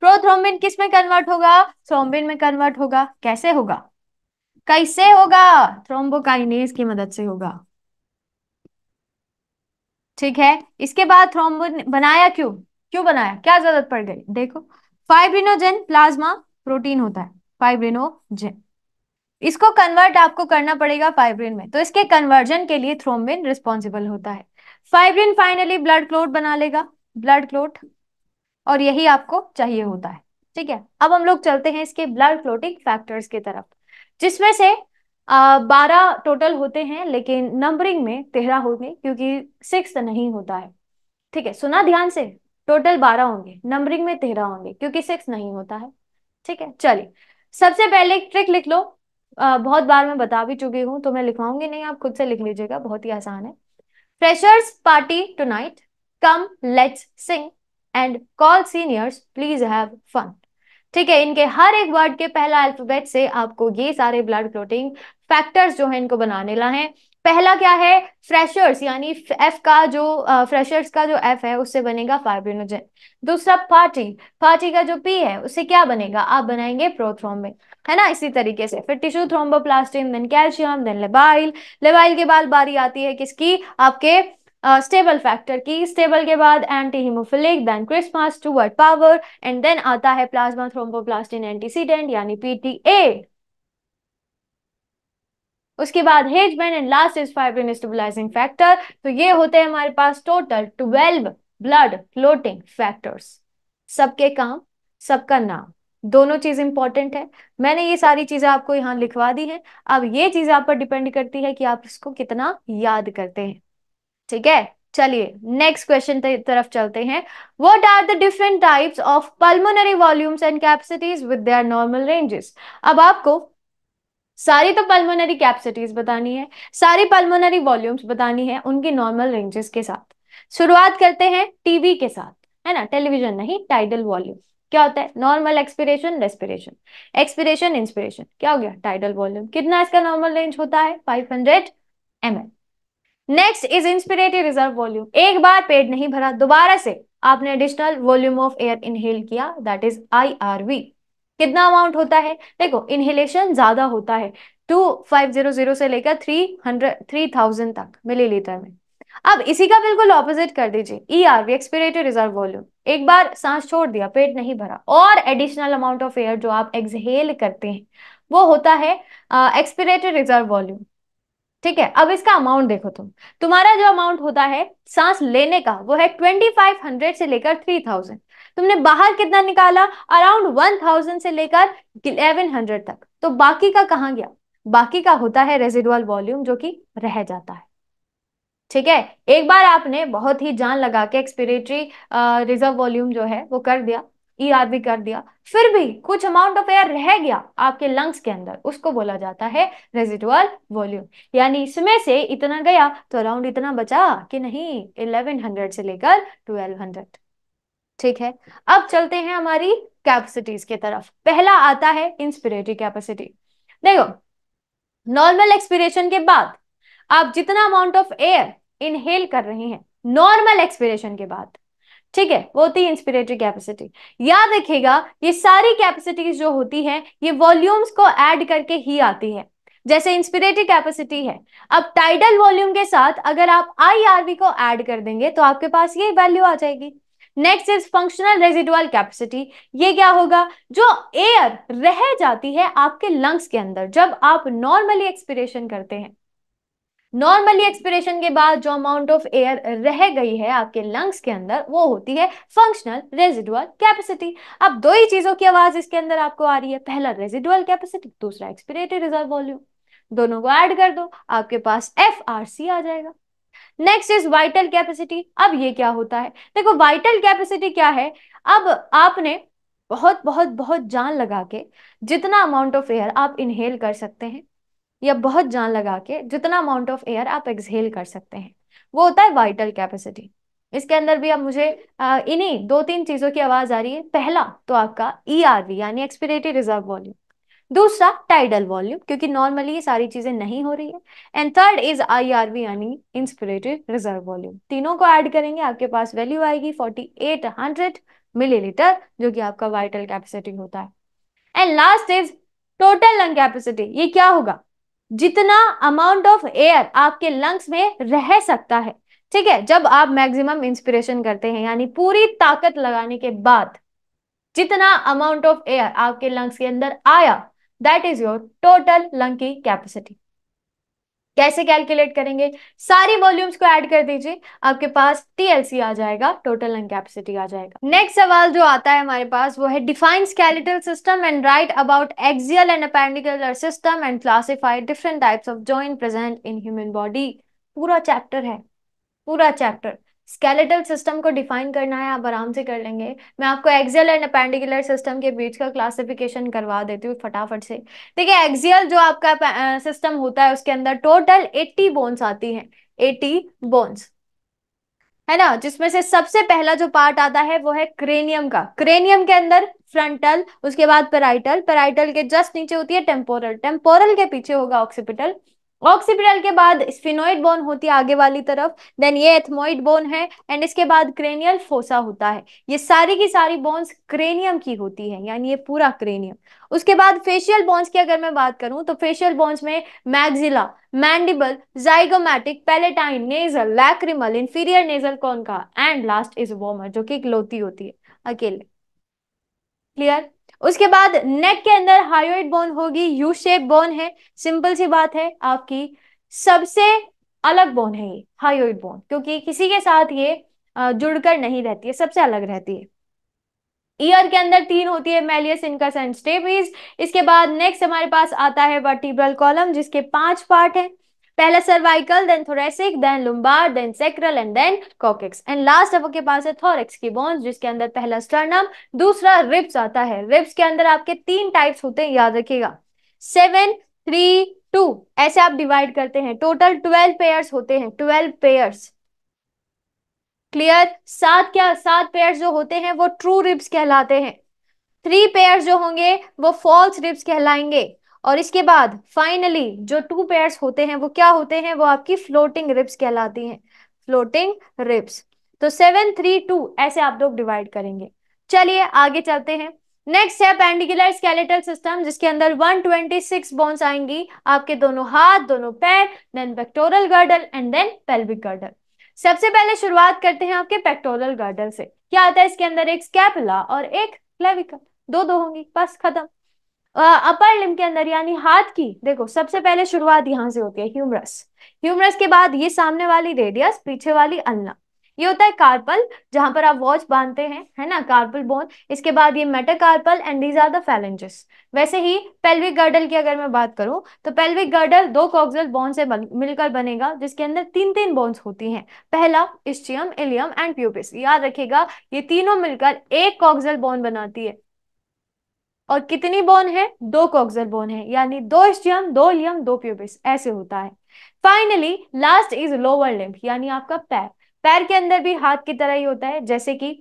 प्रोथ्रोम्बिन किस में कन्वर्ट होगा थ्रोम्बिन में कन्वर्ट होगा कैसे होगा कैसे होगा थ्रोम्बोकाइनेज की मदद से होगा ठीक है इसके बाद थ्रोम्बो बनाया क्यों क्यों बनाया क्या जरूरत पड़ गई देखो फाइब्रिनोजेन प्लाज्मा प्रोटीन होता है फाइब्रिनोजेन इसको कन्वर्ट आपको करना पड़ेगा फाइब्रिन में तो इसके कन्वर्जन के लिए थ्रोम्बिन रिस्पॉन्सिबल होता है फाइब्रिन फाइनली ब्लड क्लोट बना लेगा ब्लड क्लोट और यही आपको चाहिए होता है ठीक है अब हम लोग चलते हैं इसके ब्लड क्लोटिंग फैक्टर्स की तरफ जिसमें से बारह टोटल होते हैं लेकिन नंबरिंग में तेरह होंगे क्योंकि सिक्स नहीं होता है ठीक है सुना ध्यान से टोटल बारह होंगे नंबरिंग में तेरह होंगे क्योंकि सिक्स नहीं होता है ठीक है चलिए सबसे पहले ट्रिक लिख लो आ, बहुत बार मैं बता भी चुकी हूँ तो मैं लिखवाऊंगी नहीं आप खुद से लिख लीजिएगा बहुत ही आसान है freshers party tonight come let's sing and call seniors please have fun ठीक है इनके हर एक वर्ड के पहला अल्फाबेट से आपको ये सारे ब्लड क्लोटिंग फैक्टर्स जो है इनको बनाने ला है पहला क्या है फ्रेशर्स यानी एफ का जो फ्रेशर्स का जो एफ है उससे बनेगा फाइब्रिनोजन दूसरा पार्टी पार्टी का जो पी है उससे क्या बनेगा आप बनाएंगे प्रोथ्रोम्बिन है ना इसी तरीके से फिर tissue thromboplastin then calcium then labile labile के बाद बारी आती है किसकी आपके स्टेबल फैक्टर की स्टेबल के बाद antihemophilic then Christmas Stuart Prower and then आता है प्लाज्मा थ्रोम्बोप्लास्टिन एंटीसीडेंट यानी पीटीए उसके बाद Hageman and last is fibrin stabilizing factor तो ये होते हैं हमारे पास total twelve blood clotting factors सबके काम सबका नाम दोनों चीज इंपॉर्टेंट है मैंने ये सारी चीजें आपको यहाँ लिखवा दी हैं अब ये चीज आप पर डिपेंड करती है कि आप इसको कितना याद करते हैं ठीक है चलिए नेक्स्ट क्वेश्चन तरफ चलते हैं what are the different types of pulmonary volumes and capacities with their normal ranges अब आपको सारी तो पल्मोनरी कैपेसिटीज बतानी है सारी पल्मोनरी वॉल्यूम्स बतानी है उनके नॉर्मल रेंजेस के साथ शुरुआत करते हैं टीवी के साथ है ना टेलीविजन नहीं टाइडल वॉल्यूम क्या होता है normal expiration respiration expiration inspiration क्या हो गया टाइडल वॉल्यूम कितना इसका नॉर्मल रेंज होता है five hundred M L next is inspirative reserve volume एक बार पेट नहीं भरा दोबारा से आपने additional volume of air inhale किया that is I R V कितना अमाउंट होता है देखो इनहेलेशन ज्यादा होता है टू फाइव जीरो जीरो से लेकर थ्री हंड्रेड थ्री थाउजेंड तक मिलीलीटर में अब इसी का बिल्कुल ऑपोजिट कर दीजिए E R V expirative reserve volume एक बार सांस छोड़ दिया पेट नहीं भरा और एडिशनल अमाउंट ऑफ एयर जो आप एक्सहेल करते हैं वो होता है एक्सपिरेटिव रिजर्व वॉल्यूम ठीक है अब इसका अमाउंट देखो तुम तुम्हारा जो अमाउंट होता है सांस लेने का वो है ट्वेंटी फाइव हंड्रेड से लेकर थ्री थाउजेंड तुमने बाहर कितना निकाला अराउंड वन थाउजेंड से लेकर इलेवन हंड्रेड तक तो बाकी का कहा गया बाकी का होता है रेजिडुअल वॉल्यूम जो कि रह जाता है ठीक है एक बार आपने बहुत ही जान लगा के एक्सपिरेटरी रिजर्व वॉल्यूम जो है वो कर दिया भी कर दिया फिर भी कुछ अमाउंट ऑफ एयर रह गया आपके लंग्स के अंदर उसको बोला जाता है रेजिडुअल वॉल्यूम यानी इसमें से इतना गया तो अराउंड इतना बचा कि नहीं 1100 से लेकर 1200 ठीक है अब चलते हैं हमारी कैपेसिटीज की तरफ पहला आता है इंस्पिरेटरी कैपेसिटी देखो नॉर्मल एक्सपीरेशन के बाद आप जितना अमाउंट ऑफ एयर इनहेल कर रहे हैं नॉर्मल एक्सपीरेशन के बाद ठीक है वो होती है इंस्पिरेटरी कैपेसिटी याद रखिएगा ये सारी कैपेसिटीज जो होती है ये वॉल्यूम्स को ऐड करके ही आती है जैसे इंस्पिरेटरी कैपेसिटी है अब टाइडल वॉल्यूम के साथ अगर आप आईआरवी को ऐड कर देंगे तो आपके पास ये वैल्यू आ जाएगी next is functional residual capacity ये क्या होगा जो एयर रह जाती है आपके लंग्स के अंदर जब आप नॉर्मली एक्सपिरेशन करते हैं नॉर्मली एक्सपिरेशन के बाद जो अमाउंट ऑफ एयर रह गई है आपके लंग्स के अंदर वो होती है फंक्शनल रेजिडुअल कैपेसिटी अब दो ही चीजों की आवाज इसके अंदर आपको आ रही है पहला रेजिडुअल कैपेसिटी दूसरा एक्सपिरेटेड रिजर्व वॉल्यूम दोनों को ऐड कर दो आपके पास एफ आर सी आ जाएगा नेक्स्ट इज वाइटल कैपेसिटी अब ये क्या होता है देखो वाइटल कैपेसिटी क्या है अब आपने बहुत बहुत बहुत जान लगा के जितना अमाउंट ऑफ एयर आप इनहेल कर सकते हैं या बहुत जान लगा के जितना अमाउंट ऑफ एयर आप एक्सहेल कर सकते हैं वो होता है वाइटल कैपेसिटी इसके अंदर भी अब मुझे इन्हीं दो तीन चीजों की आवाज आ रही है पहला तो आपका ई आर वी यानी एक्सपिरेटरी रिजर्व वॉल्यूम दूसरा टाइडल वॉल्यूम क्योंकि नॉर्मली ये सारी चीजें नहीं हो रही है and third is I R V यानी इंस्पिरेटरी रिजर्व वॉल्यूम तीनों को ऐड करेंगे आपके पास वैल्यू आएगी फोर्टी एट हंड्रेड मिलीलीटर जो कि आपका वाइटल कैपेसिटी होता है and last is total lung capacity ये क्या होगा जितना अमाउंट ऑफ एयर आपके लंग्स में रह सकता है ठीक है जब आप मैक्सिमम इंस्पिरेशन करते हैं यानी पूरी ताकत लगाने के बाद जितना अमाउंट ऑफ एयर आपके लंग्स के अंदर आया that is your total lung की कैपेसिटी कैसे कैलकुलेट करेंगे सारी वॉल्यूम्स को ऐड कर दीजिए आपके पास टीएलसी आ जाएगा टोटल लंग कैपेसिटी आ जाएगा नेक्स्ट सवाल जो आता है हमारे पास वो है define skeletal system and write about axial and appendicular system and classified different types of joint present in human body पूरा चैप्टर है पूरा चैप्टर स्केलेटल सिस्टम को डिफाइन करना है आप आराम से कर लेंगे मैं आपको एक्सियल एंड अपेंडिकुलर सिस्टम के बीच का क्लासिफिकेशन करवा देती हूँ फटाफट से देखिए एक्सियल जो आपका सिस्टम होता है उसके अंदर टोटल 80 बोन्स आती हैं 80 बोन्स है ना जिसमें से सबसे पहला जो पार्ट आता है वो है क्रेनियम का क्रेनियम के अंदर फ्रंटल उसके बाद पेराइटल पेराइटल के जस्ट नीचे होती है टेम्पोरल टेम्पोरल के पीछे होगा ऑक्सीपिटल ऑक्सीपिटल के बाद स्फिनोइड बोन होती है आगे वाली तरफ देन ये एथमोइड बोन है एंड इसके बाद क्रेनियल फोसा होता है ये सारी की सारी बोन्स क्रेनियम की होती है यानी ये पूरा क्रेनियम उसके बाद फेशियल बोन्स की अगर मैं बात करूं तो फेशियल बोन्स में maxilla mandible zygomatic palatine nasal lacrimal inferior nasal कौन का एंड लास्ट इज वोमर जो कि इकलौती होती है अकेले क्लियर उसके बाद नेक के अंदर हाइड बोन होगी यू शेप बोन है सिंपल सी बात है आपकी सबसे अलग बोन है ये हाइड बोन क्योंकि किसी के साथ ये जुड़कर नहीं रहती है सबसे अलग रहती है ईयर के अंदर तीन होती है मेलियस इनकस एंड स्टेपीज इसके बाद नेक्स्ट हमारे पास आता है वर्टिब्रल कॉलम जिसके पांच पार्ट हैं पहले cervical then thoracic then lumbar then sacral and then coccyx and last के पास है थोरेक्स की बोन्स जिसके अंदर पहला स्टर्नम दूसरा रिप्स आता है रिप्स के अंदर आपके तीन टाइप्स होते हैं याद रखिएगा सेवन थ्री टू ऐसे आप डिवाइड करते हैं टोटल ट्वेल्व पेयर्स होते हैं ट्वेल्व पेयर्स क्लियर सात क्या सात पेयर्स जो होते हैं वो ट्रू रिप्स कहलाते हैं थ्री पेयर्स जो होंगे वो फॉल्स रिप्स कहलाएंगे और इसके बाद फाइनली जो टू पेयर्स होते हैं वो क्या होते हैं वो आपकी फ्लोटिंग रिप्स कहलाती हैं फ्लोटिंग रिप्स तो सेवन थ्री टू ऐसे आप लोग डिवाइड करेंगे चलिए आगे चलते हैं नेक्स्ट है पेंडिकुलर स्केलेटल सिस्टम जिसके अंदर 126 बोन्स आएंगी आपके दोनों हाथ दोनों पैर then pectoral girdle and then pelvic girdle सबसे पहले शुरुआत करते हैं आपके पेक्टोरल गर्डल से क्या आता है इसके अंदर एक स्कैपला और एक क्लेविकल दो दो होंगी बस खत्म अपर लिम के अंदर यानी हाथ की देखो सबसे पहले शुरुआत यहां से होती है ह्यूमरस ह्यूमरस के बाद ये सामने वाली रेडियस पीछे वाली अल्ना ये होता है कार्पल जहां पर आप वॉच बांधते हैं है ना कार्पल बोन इसके बाद ये metacarpal and these are the phalanges वैसे ही पेल्विक गर्डल की अगर मैं बात करूं तो पेल्विक गर्डल दो कॉक्सल बोन से बन, मिलकर बनेगा जिसके अंदर तीन तीन बोन्स होती हैं पहला इस्टियम इलियम एंड प्यूपिस याद रखेगा ये तीनों मिलकर एक कॉक्सल बोन बनाती है और कितनी बोन है दो कॉक्सल बोन है यानी दो स्टियम दो लियम दो प्यूबिस ऐसे होता है finally last is lower limb यानी आपका पैर पैर के अंदर भी हाथ की तरह ही होता है जैसे कि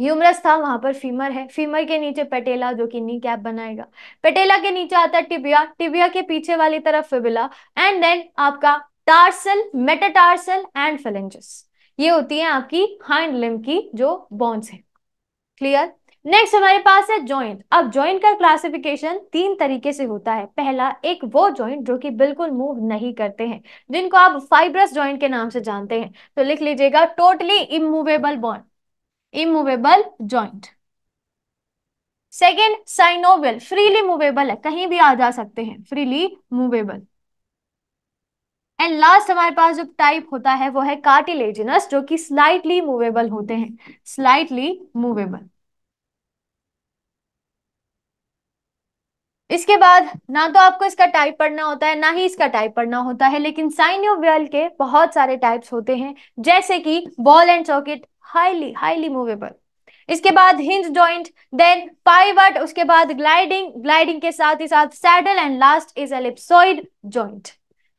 ह्यूमरस था वहां पर फीमर है फीमर के नीचे पेटेला जो कि नी कैप बनाएगा पेटेला के नीचे आता है टिबिया टिबिया के पीछे वाली तरफ फिबिला एंड देन आपका टार्सल मेटाटार्सल एंड फेलेंजेस ये होती है आपकी हाइंड लिम्ब की जो बोन्स है क्लियर नेक्स्ट हमारे पास है जॉइंट अब जॉइंट का क्लासिफिकेशन तीन तरीके से होता है पहला एक वो ज्वाइंट जो कि बिल्कुल मूव नहीं करते हैं जिनको आप फाइब्रस ज्वाइंट के नाम से जानते हैं तो लिख लीजिएगा totally immovable bond immovable joint second synovial freely movable है कहीं भी आ जा सकते हैं फ्रीली मूवेबल एंड लास्ट हमारे पास जो टाइप होता है वो है कार्टिलेजिनस जो कि स्लाइटली मूवेबल होते हैं स्लाइटली मूवेबल इसके बाद ना तो आपको इसका टाइप पढ़ना होता है ना ही इसका टाइप पढ़ना होता है लेकिन साइन ऑफ वेल के बहुत सारे टाइप्स होते हैं जैसे कि ball and socket highly highly movable इसके बाद हिंज जॉइंट देन पाइवट उसके बाद ग्लाइडिंग ग्लाइडिंग के साथ ही साथ saddle and last is ellipsoid joint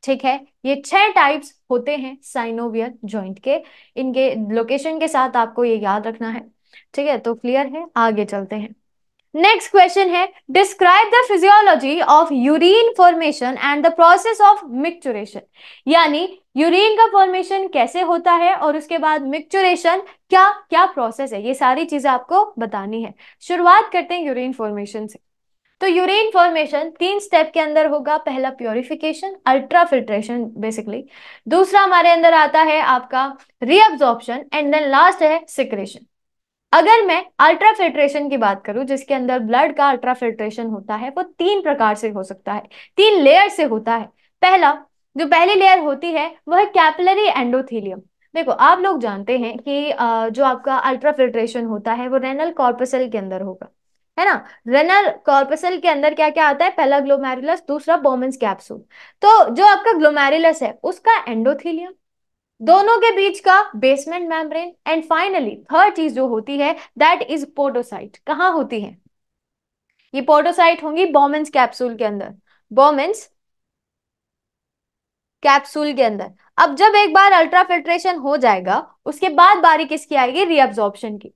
ठीक है ये छह टाइप्स होते हैं साइनोवियल जॉइंट के इनके लोकेशन के साथ आपको ये याद रखना है ठीक है तो क्लियर है आगे चलते हैं नेक्स्ट क्वेश्चन है describe the physiology of urine formation and the process of micturition यानी यूरिन का फॉर्मेशन कैसे होता है और उसके बाद मिक्चुरेशन क्या क्या प्रोसेस है ये सारी चीजें आपको बतानी है शुरुआत करते हैं यूरिन फॉर्मेशन से तो यूरिन फॉर्मेशन तीन स्टेप के अंदर होगा पहला प्योरिफिकेशन अल्ट्रा फिल्ट्रेशन बेसिकली दूसरा हमारे अंदर आता है आपका रीअब्जॉर्प्शन एंड देन लास्ट है सिक्रेशन अगर मैं अल्ट्रा फिल्ट्रेशन की बात करूं जिसके अंदर ब्लड का अल्ट्रा फिल्ट्रेशन होता है वो तीन प्रकार से हो सकता है तीन लेयर से होता है पहला जो पहली लेयर होती है वह कैपिलरी एंडोथीलियम देखो आप लोग जानते हैं कि जो आपका अल्ट्रा फिल्ट्रेशन होता है वो रेनल कॉर्पसल के अंदर होगा है ना रेनल कॉर्पसल के अंदर क्या क्या आता है पहला ग्लोमेरुलस दूसरा बोमेंस कैप्सूल तो जो आपका ग्लोमेरुलस है उसका एंडोथीलियम दोनों के बीच का basement membrane and finally third चीज जो होती है दैट इज पोडोसाइट कहाँ होती है ये पोडोसाइट होंगी बॉमेंस कैप्सूल के अंदर बॉमेंस कैप्सूल के अंदर अब जब एक बार अल्ट्राफिल्ट्रेशन हो जाएगा उसके बाद बारी किसकी आएगी रीअब्जॉर्प्शन की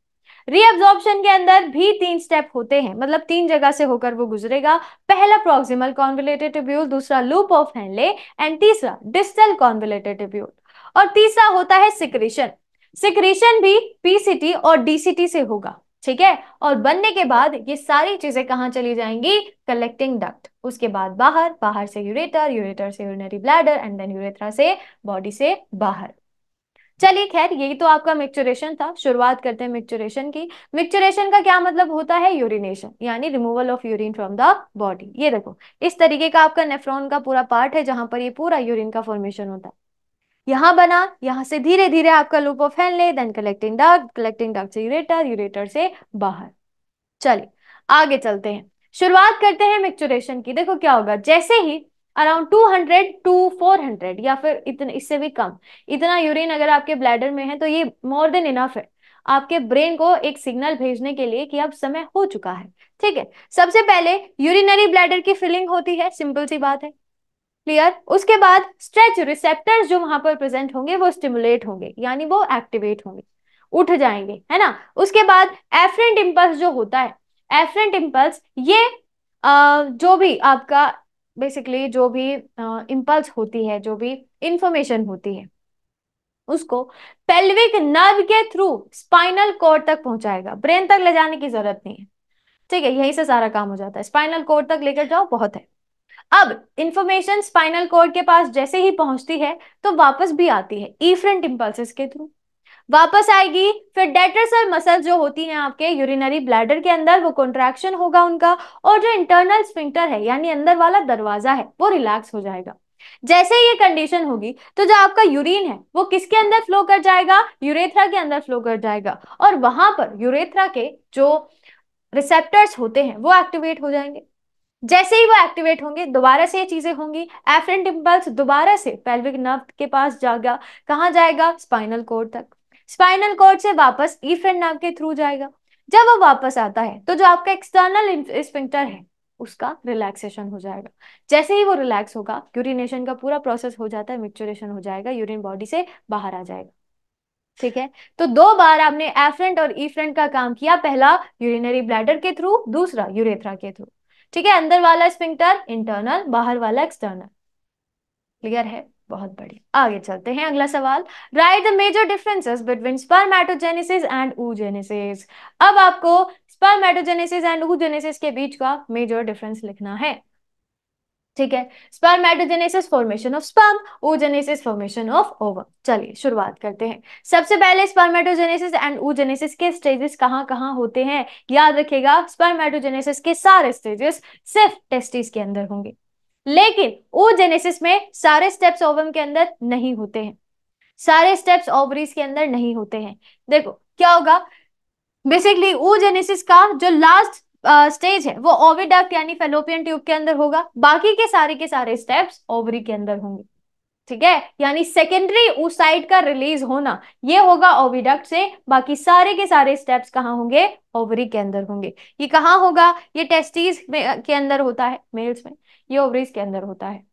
रीअब्जॉर्प्शन के अंदर भी तीन स्टेप होते हैं मतलब तीन जगह से होकर वो गुजरेगा पहला प्रोक्सिमल कॉन्विलेटेड दूसरा लूप ऑफ हैंडले एंड तीसरा डिस्टल कॉन्विलेटेड और तीसरा होता है सिक्रेशन सिक्रेशन भी पीसीटी और डीसीटी से होगा ठीक है और बनने के बाद ये सारी चीजें कहाँ चली जाएंगी कलेक्टिंग डक्ट उसके बाद बाहर बाहर से यूरेटर यूरेटर से urinary bladder and then urethra से बॉडी से बाहर चलिए खैर यही तो आपका मिक्चुरेशन था शुरुआत करते हैं मिक्चुरेशन की मिक्चुरेशन का क्या मतलब होता है यूरिनेशन यानी removal of urine from the body ये देखो इस तरीके का आपका नेफ्रॉन का पूरा पार्ट है जहां पर ये पूरा यूरिन का फॉर्मेशन होता है यहाँ बना यहाँ से धीरे धीरे आपका loop of Henle then collecting duct collecting duct से यूरेटर यूरेटर से बाहर चलिए आगे चलते हैं शुरुआत करते हैं मिक्चुरेशन की देखो क्या होगा जैसे ही अराउंड 200 टू हंड्रेड या फिर इतने इससे भी कम इतना यूरिन अगर आपके ब्लैडर में है तो ये मोर देन इनफ है आपके ब्रेन को एक सिग्नल भेजने के लिए कि अब समय हो चुका है ठीक है सबसे पहले यूरिनरी ब्लैडर की फिलिंग होती है सिंपल सी बात है क्लियर उसके बाद स्ट्रेच रिसेप्टर्स जो वहां पर प्रेजेंट होंगे वो स्टिमुलेट होंगे यानी वो एक्टिवेट होंगे उठ जाएंगे है ना उसके बाद एफरेंट इम्पल्स जो होता है एफरेंट इम्पल्स ये आ, जो भी आपका बेसिकली जो भी इम्पल्स होती है जो भी इंफॉर्मेशन होती है उसको पेल्विक नर्व के थ्रू स्पाइनल कोर्ड तक पहुंचाएगा ब्रेन तक ले जाने की जरूरत नहीं है ठीक है यहीं से सारा काम हो जाता है स्पाइनल कॉर्ड तक लेकर जाओ बहुत है अब इंफॉर्मेशन स्पाइनल कोड के पास जैसे ही पहुंचती है तो वापस भी आती है ईफ्रंट इम्पल्स के थ्रू वापस आएगी फिर डेटर सेल मसल जो होती हैं आपके यूरिनरी ब्लैडर के अंदर वो कॉन्ट्रैक्शन होगा उनका और जो इंटरनल स्पिंटर है यानी अंदर वाला दरवाजा है वो रिलैक्स हो जाएगा जैसे ये कंडीशन होगी तो जो आपका यूरिन है वो किसके अंदर फ्लो कर जाएगा यूरेथ्रा के अंदर फ्लो कर जाएगा और वहां पर यूरेथ्रा के जो रिसेप्टर्स होते हैं वो एक्टिवेट हो जाएंगे जैसे ही वो एक्टिवेट होंगे दोबारा से ये चीजें होंगी एफरेंट इम्पल्स दोबारा से पेल्विक नर्व के पास जाएगा कहाँ जाएगा स्पाइनल कोड तक स्पाइनल कोड से वापस ईफ्रेंट नर्व के थ्रू जाएगा जब वो वापस आता है तो जो आपका एक्सटर्नल स्पिंक्टर है उसका रिलैक्सेशन हो जाएगा जैसे ही वो रिलैक्स होगा यूरिनेशन का पूरा प्रोसेस हो जाता है मिक्चुरेशन हो जाएगा यूरिन बॉडी से बाहर आ जाएगा ठीक है तो दो बार आपने एफ्रेंट और ईफ्रेंट का काम किया पहला यूरिनरी ब्लैडर के थ्रू दूसरा यूरेथ्रा के थ्रू ठीक है अंदर वाला स्पिंक्टर इंटरनल बाहर वाला एक्सटर्नल क्लियर है बहुत बढ़िया आगे चलते हैं अगला सवाल write the major differences between spermatogenesis and oogenesis अब आपको स्पर्मेटोजेनेसिस एंड ऊजेनेसिस के बीच का मेजर डिफरेंस लिखना है ठीक है spermatogenesis formation of sperm oogenesis formation of ovum चलिए शुरुआत करते हैं सबसे पहले स्पर्मेटोजेनेसिस एंड ओजेनेसिस के स्टेजेस कहाँ कहाँ होते हैं याद रखिएगा स्पर्मेटोजेनेसिस के सारे स्टेजेस सिर्फ टेस्टिस के अंदर होंगे लेकिन ओजेनेसिस में सारे स्टेप्स ओवम के अंदर नहीं होते हैं सारे स्टेप्स ओवरीज के अंदर नहीं होते हैं देखो क्या होगा बेसिकली ओजेनेसिस का जो लास्ट स्टेज है वो ओविडक्ट यानी फेलोपियन ट्यूब के अंदर होगा बाकी के सारे के सारे स्टेप्स ओवरी के अंदर होंगे ठीक है यानी सेकेंडरी उस साइड का रिलीज होना ये होगा ओविडक्ट से बाकी सारे के सारे स्टेप्स कहाँ होंगे ओवरी के अंदर होंगे ये कहाँ होगा ये टेस्टीज में के अंदर होता है मेल्स में ये ओवरीज के अंदर होता है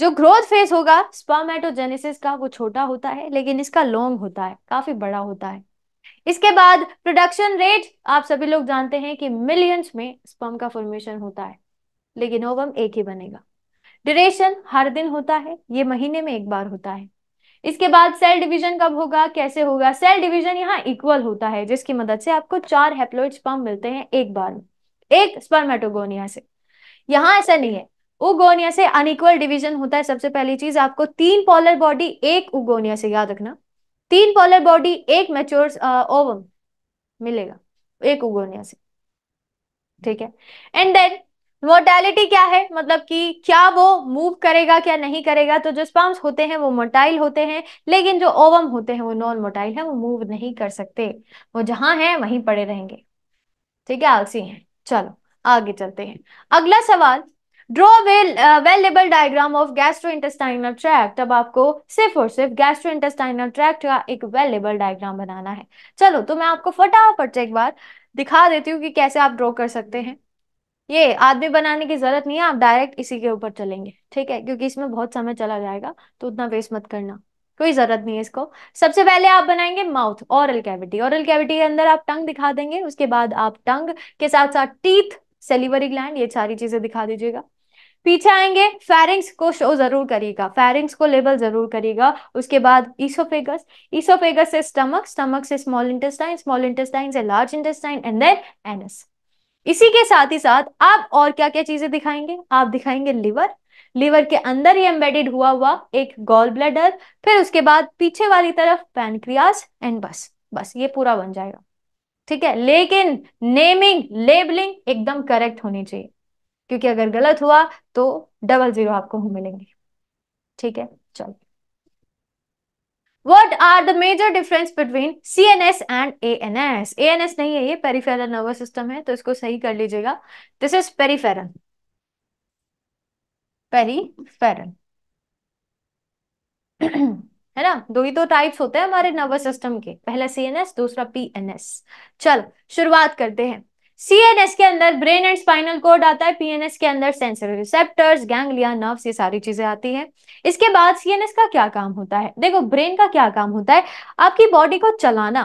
जो ग्रोथ फेज होगा स्पर्मेटोजेनेसिस का वो छोटा होता है लेकिन इसका लॉन्ग होता है काफी बड़ा होता है इसके बाद प्रोडक्शन रेट आप सभी लोग जानते हैं कि मिलियंस में स्पर्म का फॉर्मेशन होता है लेकिन ओवम एक ही बनेगा ड्यूरेशन हर दिन होता है ये महीने में एक बार होता है इसके बाद सेल डिवीजन कब होगा कैसे होगा सेल डिवीजन यहाँ इक्वल होता है जिसकी मदद से आपको चार हेप्लोइड स्पर्म मिलते हैं एक बार में एक स्पर्मेटोगोनिया से यहाँ ऐसा नहीं है उगोनिया से अनइक्वल डिवीजन होता है सबसे पहली चीज आपको तीन पॉलर बॉडी एक उगोनिया से याद रखना तीन पॉलर बॉडी एक मेच्योर ओवम मिलेगा एक उगोनिया से ठीक है एंड देन मोर्टैलिटी क्या है मतलब कि क्या वो मूव करेगा क्या नहीं करेगा तो जो स्पाम्स होते हैं वो मोटाइल होते हैं लेकिन जो ओवम होते हैं वो नॉन मोटाइल है वो मूव नहीं कर सकते वो जहां है वहीं पड़े रहेंगे ठीक है आलसी हैं चलो आगे चलते हैं अगला सवाल draw well well label diagram of gastro intestinal tract अब आपको सिर्फ और सिर्फ गैस्ट्रो इंटेस्टाइनल ट्रैक्ट का एक वेल लेबल डायग्राम बनाना है चलो तो मैं आपको फटाफट से एक बार दिखा देती हूँ कि कैसे आप ड्रॉ कर सकते हैं ये आदमी बनाने की जरूरत नहीं है आप डायरेक्ट इसी के ऊपर चलेंगे ठीक है क्योंकि इसमें बहुत समय चला जाएगा तो उतना वेस्ट मत करना कोई जरूरत नहीं है इसको सबसे पहले आप बनाएंगे mouth oral cavity oral cavity के अंदर आप टंग दिखा देंगे उसके बाद आप टंग के साथ साथ टीथ सेलिवरी ग्लैंड ये सारी चीजें दिखा दीजिएगा पीछे आएंगे फेरिंग्स को शो जरूर करिएगा फेरिंग्स को लेबल जरूर करिएगा उसके बाद ईसोफेगस ईसोफेगस से स्टमक स्टमक से स्मॉल इंटेस्टाइन स्मॉल इंटेस्टाइन से large intestine and then anus इसी के साथ ही साथ आप और क्या क्या चीजें दिखाएंगे आप दिखाएंगे लिवर लिवर के अंदर ही एम्बेडेड हुआ हुआ एक गॉल ब्लडर फिर उसके बाद पीछे वाली तरफ पैनक्रियाज एंड बस बस ये पूरा बन जाएगा ठीक है लेकिन नेमिंग लेबलिंग एकदम करेक्ट होनी चाहिए क्योंकि अगर गलत हुआ तो डबल जीरो आपको मिलेंगे ठीक है चलो what are the major difference between C N S and A N S A N S नहीं है ये पेरीफेरल नर्वस सिस्टम है तो इसको सही कर लीजिएगा दिस इज पेरीफेरन पेरीफेरन है ना दो ही तो टाइप्स होते हैं हमारे नर्वस सिस्टम के पहला सी एन एस दूसरा पी एन एस चल शुरुआत करते हैं सीएनएस के अंदर ब्रेन एंड स्पाइनल कोड आता है पीएनएस के अंदर सेंसरी रिसेप्टर्स गैंगलिया नर्व्स ये सारी चीजें आती है इसके बाद सीएनएस का क्या काम होता है देखो ब्रेन का क्या काम होता है आपकी बॉडी को चलाना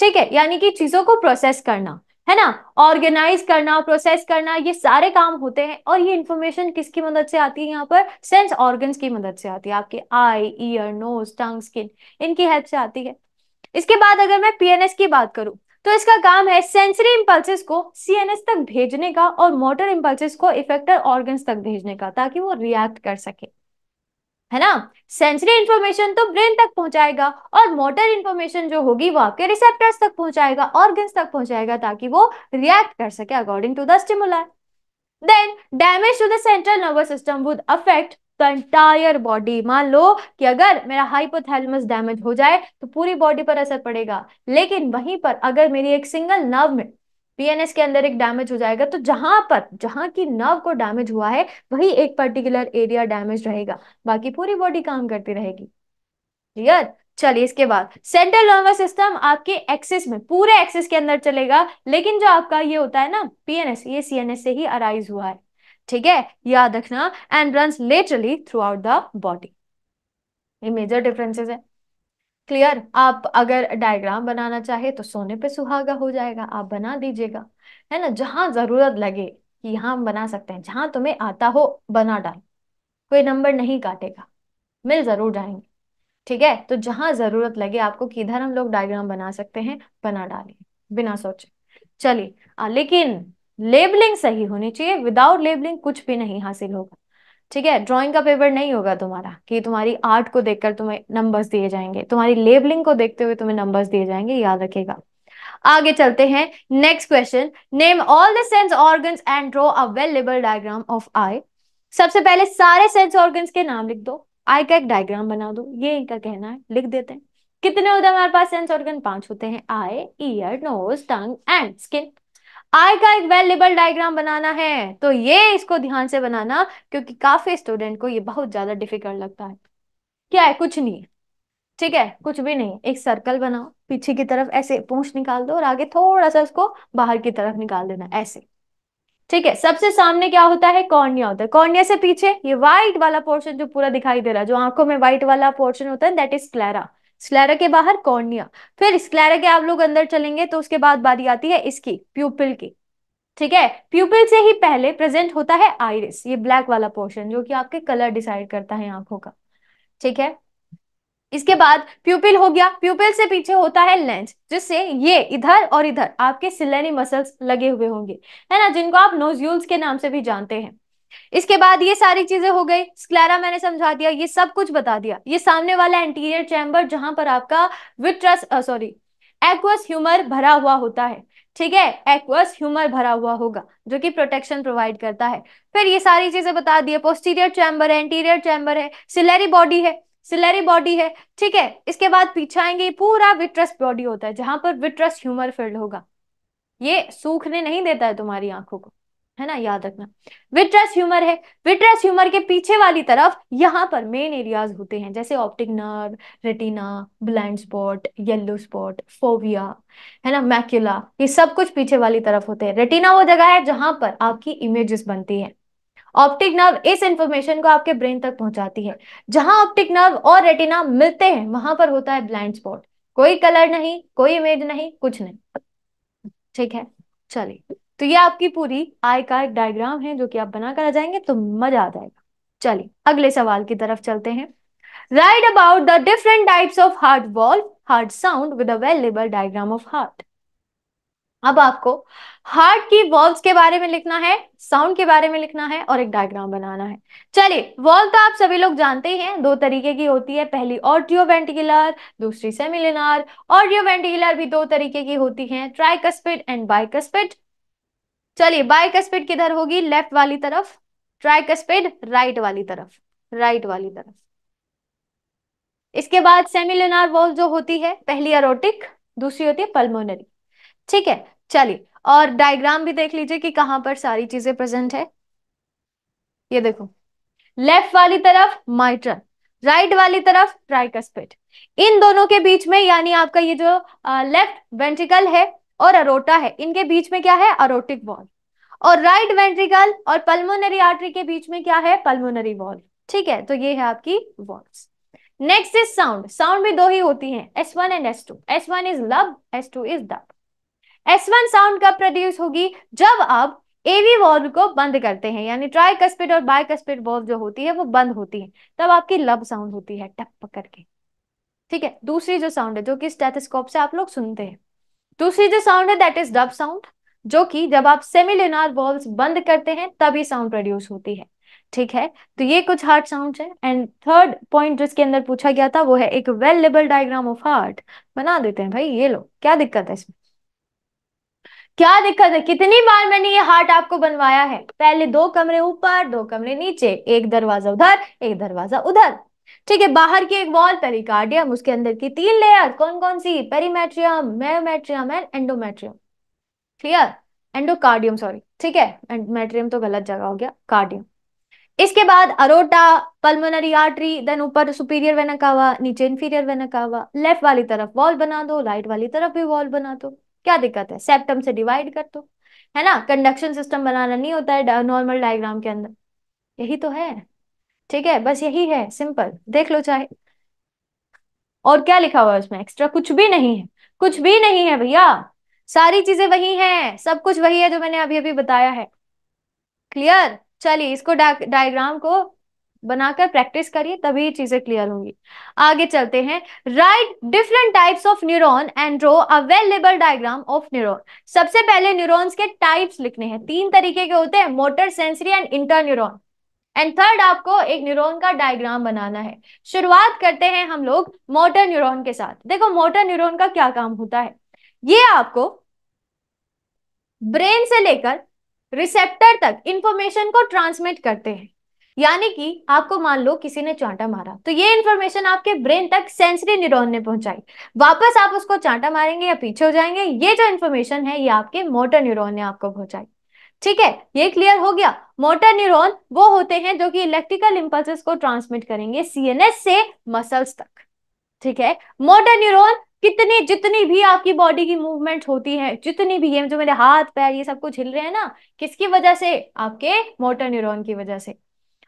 ठीक है यानी कि चीजों को प्रोसेस करना है ना ऑर्गेनाइज करना प्रोसेस करना ये सारे काम होते हैं और ये इन्फॉर्मेशन किसकी मदद से आती है यहाँ पर सेंस ऑर्गन्स की मदद से आती है आपके eye ear nose tongue skin इनकी हेल्प से आती है इसके बाद अगर मैं पीएनएस की बात करूं तो इसका काम है सेंसरी इम्पल्सेस को सीएनएस तक भेजने का और मोटर इम्पल्सेस को इफेक्टर ऑर्गन्स तक भेजने का ताकि वो रिएक्ट कर सके है ना सेंसरी इंफॉर्मेशन तो ब्रेन तक पहुंचाएगा और मोटर इंफॉर्मेशन जो होगी वो आपके रिसेप्टर्स तक पहुंचाएगा ऑर्गन्स तक पहुंचाएगा ताकि वो रिएक्ट कर सके according to the stimuli then damage to the central nervous system would affect to entire body मान लो कि अगर मेरा हाइपोथैलमस डैमेज हो जाए तो पूरी बॉडी पर असर पड़ेगा लेकिन वहीं पर अगर मेरी एक सिंगल नर्व में पीएनएस के अंदर एक डैमेज हो जाएगा तो जहां पर जहां की नर्व को डैमेज हुआ है वही एक पर्टिकुलर एरिया डैमेज रहेगा बाकी पूरी बॉडी काम करती रहेगी क्लियर चलिए इसके बाद सेंट्रल नर्वस सिस्टम आपके एक्सेस में पूरे एक्सेस के अंदर चलेगा लेकिन जो आपका ये होता है ना पीएनएस ये सीएनएस से ही अराइज हुआ है ठीक है याद रखना and run laterally throughout the body ये मेजर डिफरेंसेस है क्लियर आप अगर डायग्राम बनाना चाहे तो सोने पे सुहागा हो जाएगा आप बना दीजिएगा है ना जहां जरूरत लगे कि यहाँ हम बना सकते हैं जहां तुम्हें आता हो बना डाल कोई नंबर नहीं काटेगा मिल जरूर जाएंगे ठीक है तो जहां जरूरत लगे आपको किधर हम लोग डायग्राम बना सकते हैं बना डालिए बिना सोचे चलिए लेकिन लेबलिंग सही होनी चाहिए विदाउट लेबलिंग कुछ भी नहीं हासिल होगा ठीक है ड्राइंग का पेपर नहीं होगा तुम्हारा कि तुम्हारी आर्ट को देखकर तुम्हें नंबर्स दिए जाएंगे तुम्हारी लेबलिंग को देखते हुए तुम्हें नंबर्स दिए जाएंगे याद रखेगा आगे चलते हैं next question name all the sense organs and draw a well label diagram of eye सबसे पहले सारे सेंस ऑर्गन के नाम लिख दो आई का एक डायग्राम बना दो ये इनका कहना है लिख देते हैं कितने होते हैं हमारे पास सेंस ऑर्गन पांच होते हैं eye ear nose tongue and skin eye का एक वेल लेबल डायग्राम बनाना है तो ये इसको ध्यान से बनाना क्योंकि काफी स्टूडेंट को ये बहुत ज्यादा डिफिकल्ट लगता है क्या है कुछ नहीं ठीक है कुछ भी नहीं एक सर्कल बनाओ पीछे की तरफ ऐसे पूछ निकाल दो और आगे थोड़ा सा उसको बाहर की तरफ निकाल देना ऐसे ठीक है सबसे सामने क्या होता है कॉर्निया होता है कॉर्निया से पीछे ये व्हाइट वाला पोर्शन जो पूरा दिखाई दे रहा है जो आंखों में व्हाइट वाला पोर्शन होता है दैट इज क्लैरा स्क्लेरा के बाहर कॉर्निया फिर स्क्लेरा के आप लोग अंदर चलेंगे तो उसके बाद बारी आती है इसकी प्यूपिल की ठीक है प्यूपिल से ही पहले प्रेजेंट होता है आइरिस ये ब्लैक वाला पोर्शन जो कि आपके कलर डिसाइड करता है आंखों का ठीक है इसके बाद प्यूपिल हो गया प्यूपिल से पीछे होता है लेंस जिससे ये इधर और इधर आपके सिलेनी मसल्स लगे हुए होंगे है ना जिनको आप नोज्यूल्स के नाम से भी जानते हैं इसके बाद ये सारी चीजें हो गई स्क्लेरा मैंने समझा दिया ये सब कुछ बता दिया ये सामने वाला एंटीरियर चैम्बर जहां पर आपका विट्रस सॉरी एक्वस ह्यूमर भरा हुआ होता है ठीक है एक्वस ह्यूमर भरा हुआ होगा जो कि प्रोटेक्शन प्रोवाइड करता है फिर ये सारी चीजें बता दिए पोस्टीरियर चैम्बर है एंटीरियर चैम्बर है सिलेरी बॉडी है सिलेरी बॉडी है ठीक है इसके बाद पीछे आएंगे पूरा विट्रस बॉडी होता है जहां पर विट्रस ह्यूमर फिल्ड होगा ये सूखने नहीं देता है तुम्हारी आंखों को है ना याद रखना विट्रस ह्यूमर है विट्रस ह्यूमर के पीछे वाली तरफ यहाँ पर मेन एरियाज होते हैं जैसे optic nerve retina blind spot yellow spot fovea है ना मैक्यूला ये सब कुछ पीछे वाली तरफ होते हैं रेटिना वो जगह है जहां पर आपकी इमेजेस बनती है ऑप्टिक नर्व इस इंफॉर्मेशन को आपके ब्रेन तक पहुंचाती है जहां ऑप्टिक नर्व और रेटिना मिलते हैं वहां पर होता है ब्लाइंड स्पॉट कोई कलर नहीं कोई इमेज नहीं कुछ नहीं ठीक है चलिए तो ये आपकी पूरी आय का एक डायग्राम है जो कि आप बनाकर आ जाएंगे तो मजा आ जाएगा चलिए अगले सवाल की तरफ चलते हैं write about the different types of heart valve heart sound with a well label diagram of heart अब आपको हार्ट की वॉल्व के बारे में लिखना है साउंड के बारे में लिखना है और एक डायग्राम बनाना है चलिए वॉल्व तो आप सभी लोग जानते ही हैं दो तरीके की होती है पहली ऑर्टियो वेंटिकुलर दूसरी सेमिलिनार ऑर्टियो वेंटिकुलर भी दो तरीके की होती है ट्राइकस्पिड एंड बाइकस्पिड चलिए बाइक स्पीड किधर होगी लेफ्ट वाली तरफ ट्राइक स्पीड राइट वाली तरफ राइट वाली तरफ इसके बाद सेमिलनार वॉल जो होती है पहली अरोटिक दूसरी होती है पल्मोनरी ठीक है चलिए और डायग्राम भी देख लीजिए कि कहां पर सारी चीजें प्रेजेंट है ये देखो लेफ्ट वाली तरफ माइट्रल राइट वाली तरफ ट्राइकस्पेट इन दोनों के बीच में यानी आपका ये जो लेफ्ट वेंट्रिकल है और अरोटा है इनके बीच में क्या है अरोटिक वॉल और राइट वेंट्रिकल और पल्मोनरी आर्टरी के बीच में क्या है पल्मोनरी वॉल ठीक है तो ये है आपकी walls next is sound sound भी दो ही होती हैं S1 and S2 S1 is लब S2 इज दब S1 साउंड कब प्रोड्यूस होगी जब आप एवी वॉल्व को बंद करते हैं यानी ट्राइकस्पिड और बाइकस्पिड वॉल्व जो होती है वो बंद होती है तब आपकी लब साउंड होती है टप करके ठीक है दूसरी जो साउंड है जो कि स्टेथोस्कोप से आप लोग सुनते हैं दूसरी जो साउंड है दैट इज डब साउंड जो कि जब आप सेमिलेनार वॉल्स बंद करते हैं तभी साउंड प्रोड्यूस होती है ठीक है तो ये कुछ हार्ट साउंड है एंड थर्ड पॉइंट जिसके अंदर पूछा गया था वो है एक well label diagram of heart बना देते हैं भाई ये लो क्या दिक्कत है इसमें क्या दिक्कत है कितनी बार मैंने ये हार्ट आपको बनवाया है पहले दो कमरे ऊपर दो कमरे नीचे एक दरवाजा उधर एक दरवाजा उधर ठीक है बाहर की एक वॉल पेरिकार्डियम उसके अंदर की तीन लेयर कौन कौन सी perimetrium myometrium and endometrium clear endocardium sorry ठीक है मेट्रियम तो गलत जगह हो गया कार्डियम इसके बाद अरोटा पल्मोनरी आर्टरी देन ऊपर सुपीरियर वेना नीचे इंफीरियर वेना लेफ्ट वाली तरफ वॉल बना दो राइट वाली तरफ भी वॉल बना दो क्या दिक्कत है सेप्टम से डिवाइड कर दो है ना कंडक्शन सिस्टम बनाना नहीं होता है नॉर्मल डायग्राम के अंदर यही तो है ठीक है बस यही है सिंपल देख लो चाहे और क्या लिखा हुआ है उसमें एक्स्ट्रा कुछ भी नहीं है कुछ भी नहीं है भैया सारी चीजें वही हैं सब कुछ वही है जो मैंने अभी अभी बताया है क्लियर चलिए इसको डा, डायग्राम को बनाकर प्रैक्टिस करिए तभी चीजें क्लियर होंगी आगे चलते हैं write different types of neuron and draw a well label diagram of neuron सबसे पहले न्यूरोन्स के टाइप्स लिखने हैं तीन तरीके के होते हैं motor sensory and inter neuron and third आपको एक न्यूरॉन का डायग्राम बनाना है शुरुआत करते हैं हम लोग मोटर न्यूरॉन के साथ देखो मोटर न्यूरॉन का क्या काम होता है ये आपको ब्रेन से लेकर रिसेप्टर तक इंफॉर्मेशन को ट्रांसमिट करते हैं यानी कि आपको मान लो किसी ने चांटा मारा तो ये इन्फॉर्मेशन आपके ब्रेन तक सेंसरी न्यूरॉन ने पहुंचाई वापस आप उसको चांटा मारेंगे या पीछे हो जाएंगे ये जो इन्फॉर्मेशन है ये आपके मोटर न्यूरॉन ने आपको पहुंचाई ठीक है ये क्लियर हो गया मोटर न्यूरॉन वो होते हैं जो कि इलेक्ट्रिकल इंपल्सिस को ट्रांसमिट करेंगे सीएनएस से मसल्स तक ठीक है मोटर न्यूरॉन कितनी जितनी भी आपकी बॉडी की मूवमेंट होती है जितनी भी ये जो मेरे हाथ पैर ये सब कुछ हिल रहे हैं ना किसकी वजह से आपके मोटर न्यूरोन की वजह से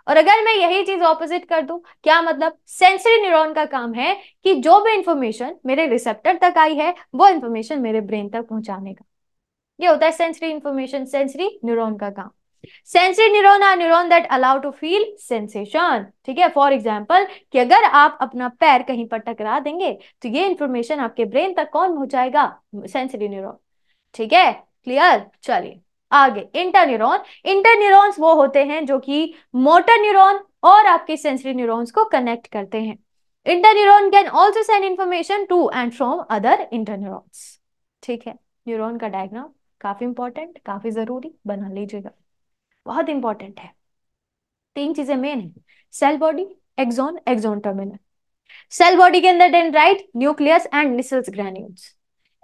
और अगर मैं यही चीज ऑपोजिट कर दू क्या मतलब सेंसरी न्यूरॉन का काम है कि जो भी इंफॉर्मेशन मेरे रिसेप्टर तक आई है वो इंफॉर्मेशन मेरे ब्रेन तक पहुंचाने का ये होता है सेंसरी इंफॉर्मेशन सेंसरी न्यूरोन का काम sensory neuron are neuron that allow to feel sensation ठीक है फॉर एग्जाम्पल कि अगर आप अपना पैर कहीं पर टकरा देंगे तो ये इंफॉर्मेशन आपके ब्रेन तक कौन पहुंचाएगा सेंसरी न्यूरोन ठीक है क्लियर चलिए आगे इंटर न्यूरोन इंटर न्यूरोन्स वो होते हैं जो कि मोटर न्यूरोन और आपके सेंसरी न्यूरोन्स को कनेक्ट करते हैं inter neuron can also send information to and from other inter neurons ठीक है न्यूरोन का डायग्राम काफी इंपॉर्टेंट काफी जरूरी बना लीजिएगा बहुत इंपॉर्टेंट है तीन चीजें मेन है cell body axon axon terminal cell body के अंदर dendrite nucleus and Nissl's granules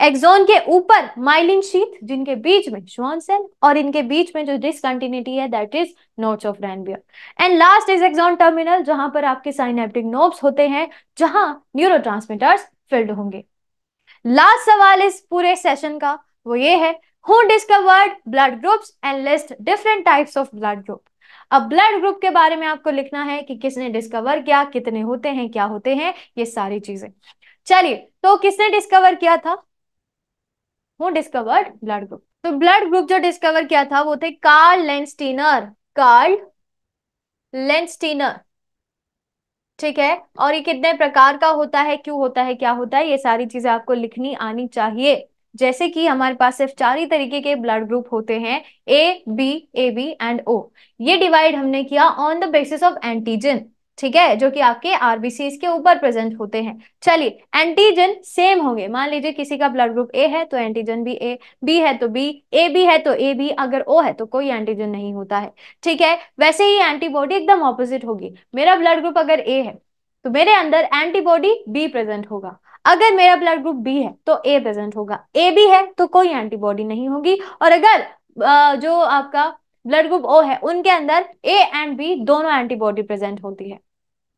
axon के ऊपर माइलिन शीथ जिनके बीच में श्वान सेल और इनके बीच में जो डिसकंटिन्यूटी है that is nodes of Ranvier and last is axon terminal जहां पर आपके साइनेप्टिक नोब्स होते हैं जहां न्यूरोट्रांसमीटर्स फिल्ड होंगे लास्ट सवाल इस पूरे सेशन का वो ये है who discovered blood groups and list different types of blood group अब ब्लड ग्रुप के बारे में आपको लिखना है कि किसने डिस्कवर किया कितने होते हैं क्या होते हैं ये सारी चीजें चलिए तो किसने डिस्कवर किया था हु डिस्कवर्ड ब्लड ग्रुप तो ब्लड ग्रुप जो डिस्कवर किया था वो थे कार्ल लेंस्टीनर कार्ल लेंस्टीनर ठीक है और ये कितने प्रकार का होता है क्यों होता है क्या होता है ये सारी चीजें आपको लिखनी आनी चाहिए जैसे कि हमारे पास सिर्फ चार ही तरीके के ब्लड ग्रुप होते हैं A B A B and O ये डिवाइड हमने किया on the basis of antigen ठीक है जो कि आपके आरबीसी के ऊपर प्रेजेंट होते हैं चलिए एंटीजन सेम होंगे मान लीजिए किसी का ब्लड ग्रुप ए है तो एंटीजन भी ए बी है तो बी ए बी है तो ए बी अगर ओ है तो कोई एंटीजन नहीं होता है ठीक है वैसे ही एंटीबॉडी एकदम ऑपोजिट होगी मेरा ब्लड ग्रुप अगर ए है तो मेरे अंदर एंटीबॉडी बी प्रेजेंट होगा अगर मेरा ब्लड ग्रुप बी है तो ए प्रेजेंट होगा ए भी है तो कोई एंटीबॉडी नहीं होगी और अगर जो आपका ब्लड ग्रुप ओ है उनके अंदर ए एंड बी दोनों एंटीबॉडी प्रेजेंट होती है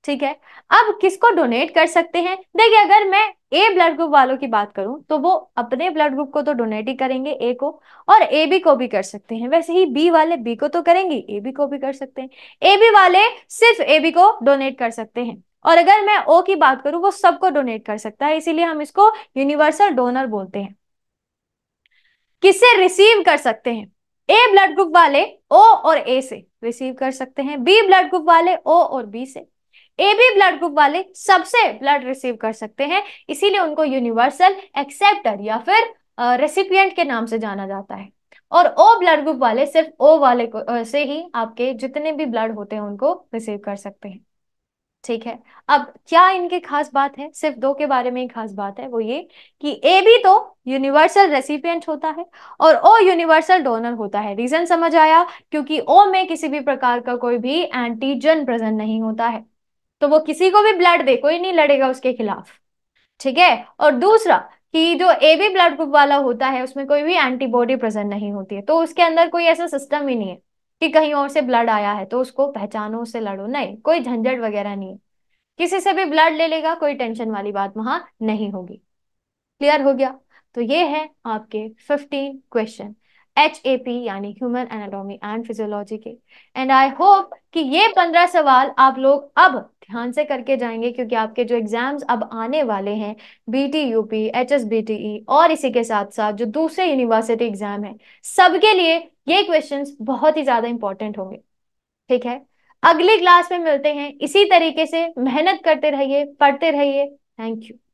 ठीक है अब किसको डोनेट कर सकते हैं देखिए अगर मैं ए ब्लड ग्रुप वालों की बात करूं तो वो अपने ब्लड ग्रुप को तो डोनेट ही करेंगे ए को और ए बी को भी कर सकते हैं वैसे ही बी वाले बी को तो करेंगे ए बी को भी कर सकते हैं ए बी वाले सिर्फ ए बी को डोनेट कर सकते हैं और अगर मैं ओ की बात करूं वो सबको डोनेट कर सकता है इसीलिए हम इसको यूनिवर्सल डोनर बोलते हैं किससे रिसीव कर सकते हैं ए ब्लड ग्रुप वाले ओ और ए से रिसीव कर सकते हैं बी ब्लड ग्रुप वाले ओ और बी से ए बी ब्लड ग्रुप वाले सबसे ब्लड रिसीव कर सकते हैं इसीलिए उनको यूनिवर्सल एक्सेप्टर या फिर रेसिपियंट के नाम से जाना जाता है और ओ ब्लड ग्रुप वाले सिर्फ ओ वाले को से ही आपके जितने भी ब्लड होते हैं उनको रिसीव कर सकते हैं ठीक है अब क्या इनके खास बात है सिर्फ दो के बारे में ही खास बात है वो ये कि ए भी तो यूनिवर्सल रेसिपियंट होता है और ओ यूनिवर्सल डोनर होता है रीजन समझ आया क्योंकि ओ में किसी भी प्रकार का कोई भी एंटीजन प्रेजेंट नहीं होता है तो वो किसी को भी ब्लड दे कोई नहीं लड़ेगा उसके खिलाफ ठीक है और दूसरा कि जो ए बी ब्लड ग्रुप वाला होता है उसमें कोई भी एंटीबॉडी प्रेजेंट नहीं होती है तो उसके अंदर कोई ऐसा सिस्टम ही नहीं है कि कहीं और से ब्लड आया है तो उसको पहचानो उससे लड़ो नहीं कोई झंझट वगैरह नहीं है किसी से भी ब्लड ले लेगा कोई टेंशन वाली बात वहां नहीं होगी क्लियर हो गया तो ये है आपके fifteen question H A P यानी ह्यूमन एनाटॉमी एंड फिजियोलॉजी के एंड आई होप कि ये पंद्रह सवाल आप लोग अब ध्यान से करके जाएंगे क्योंकि आपके जो एग्जाम्स अब आने वाले हैं B T U P H S B T E और इसी के साथ साथ जो दूसरे यूनिवर्सिटी एग्जाम है सबके लिए ये क्वेश्चन बहुत ही ज्यादा इंपॉर्टेंट होंगे ठीक है अगली क्लास में मिलते हैं इसी तरीके से मेहनत करते रहिए पढ़ते रहिए थैंक यू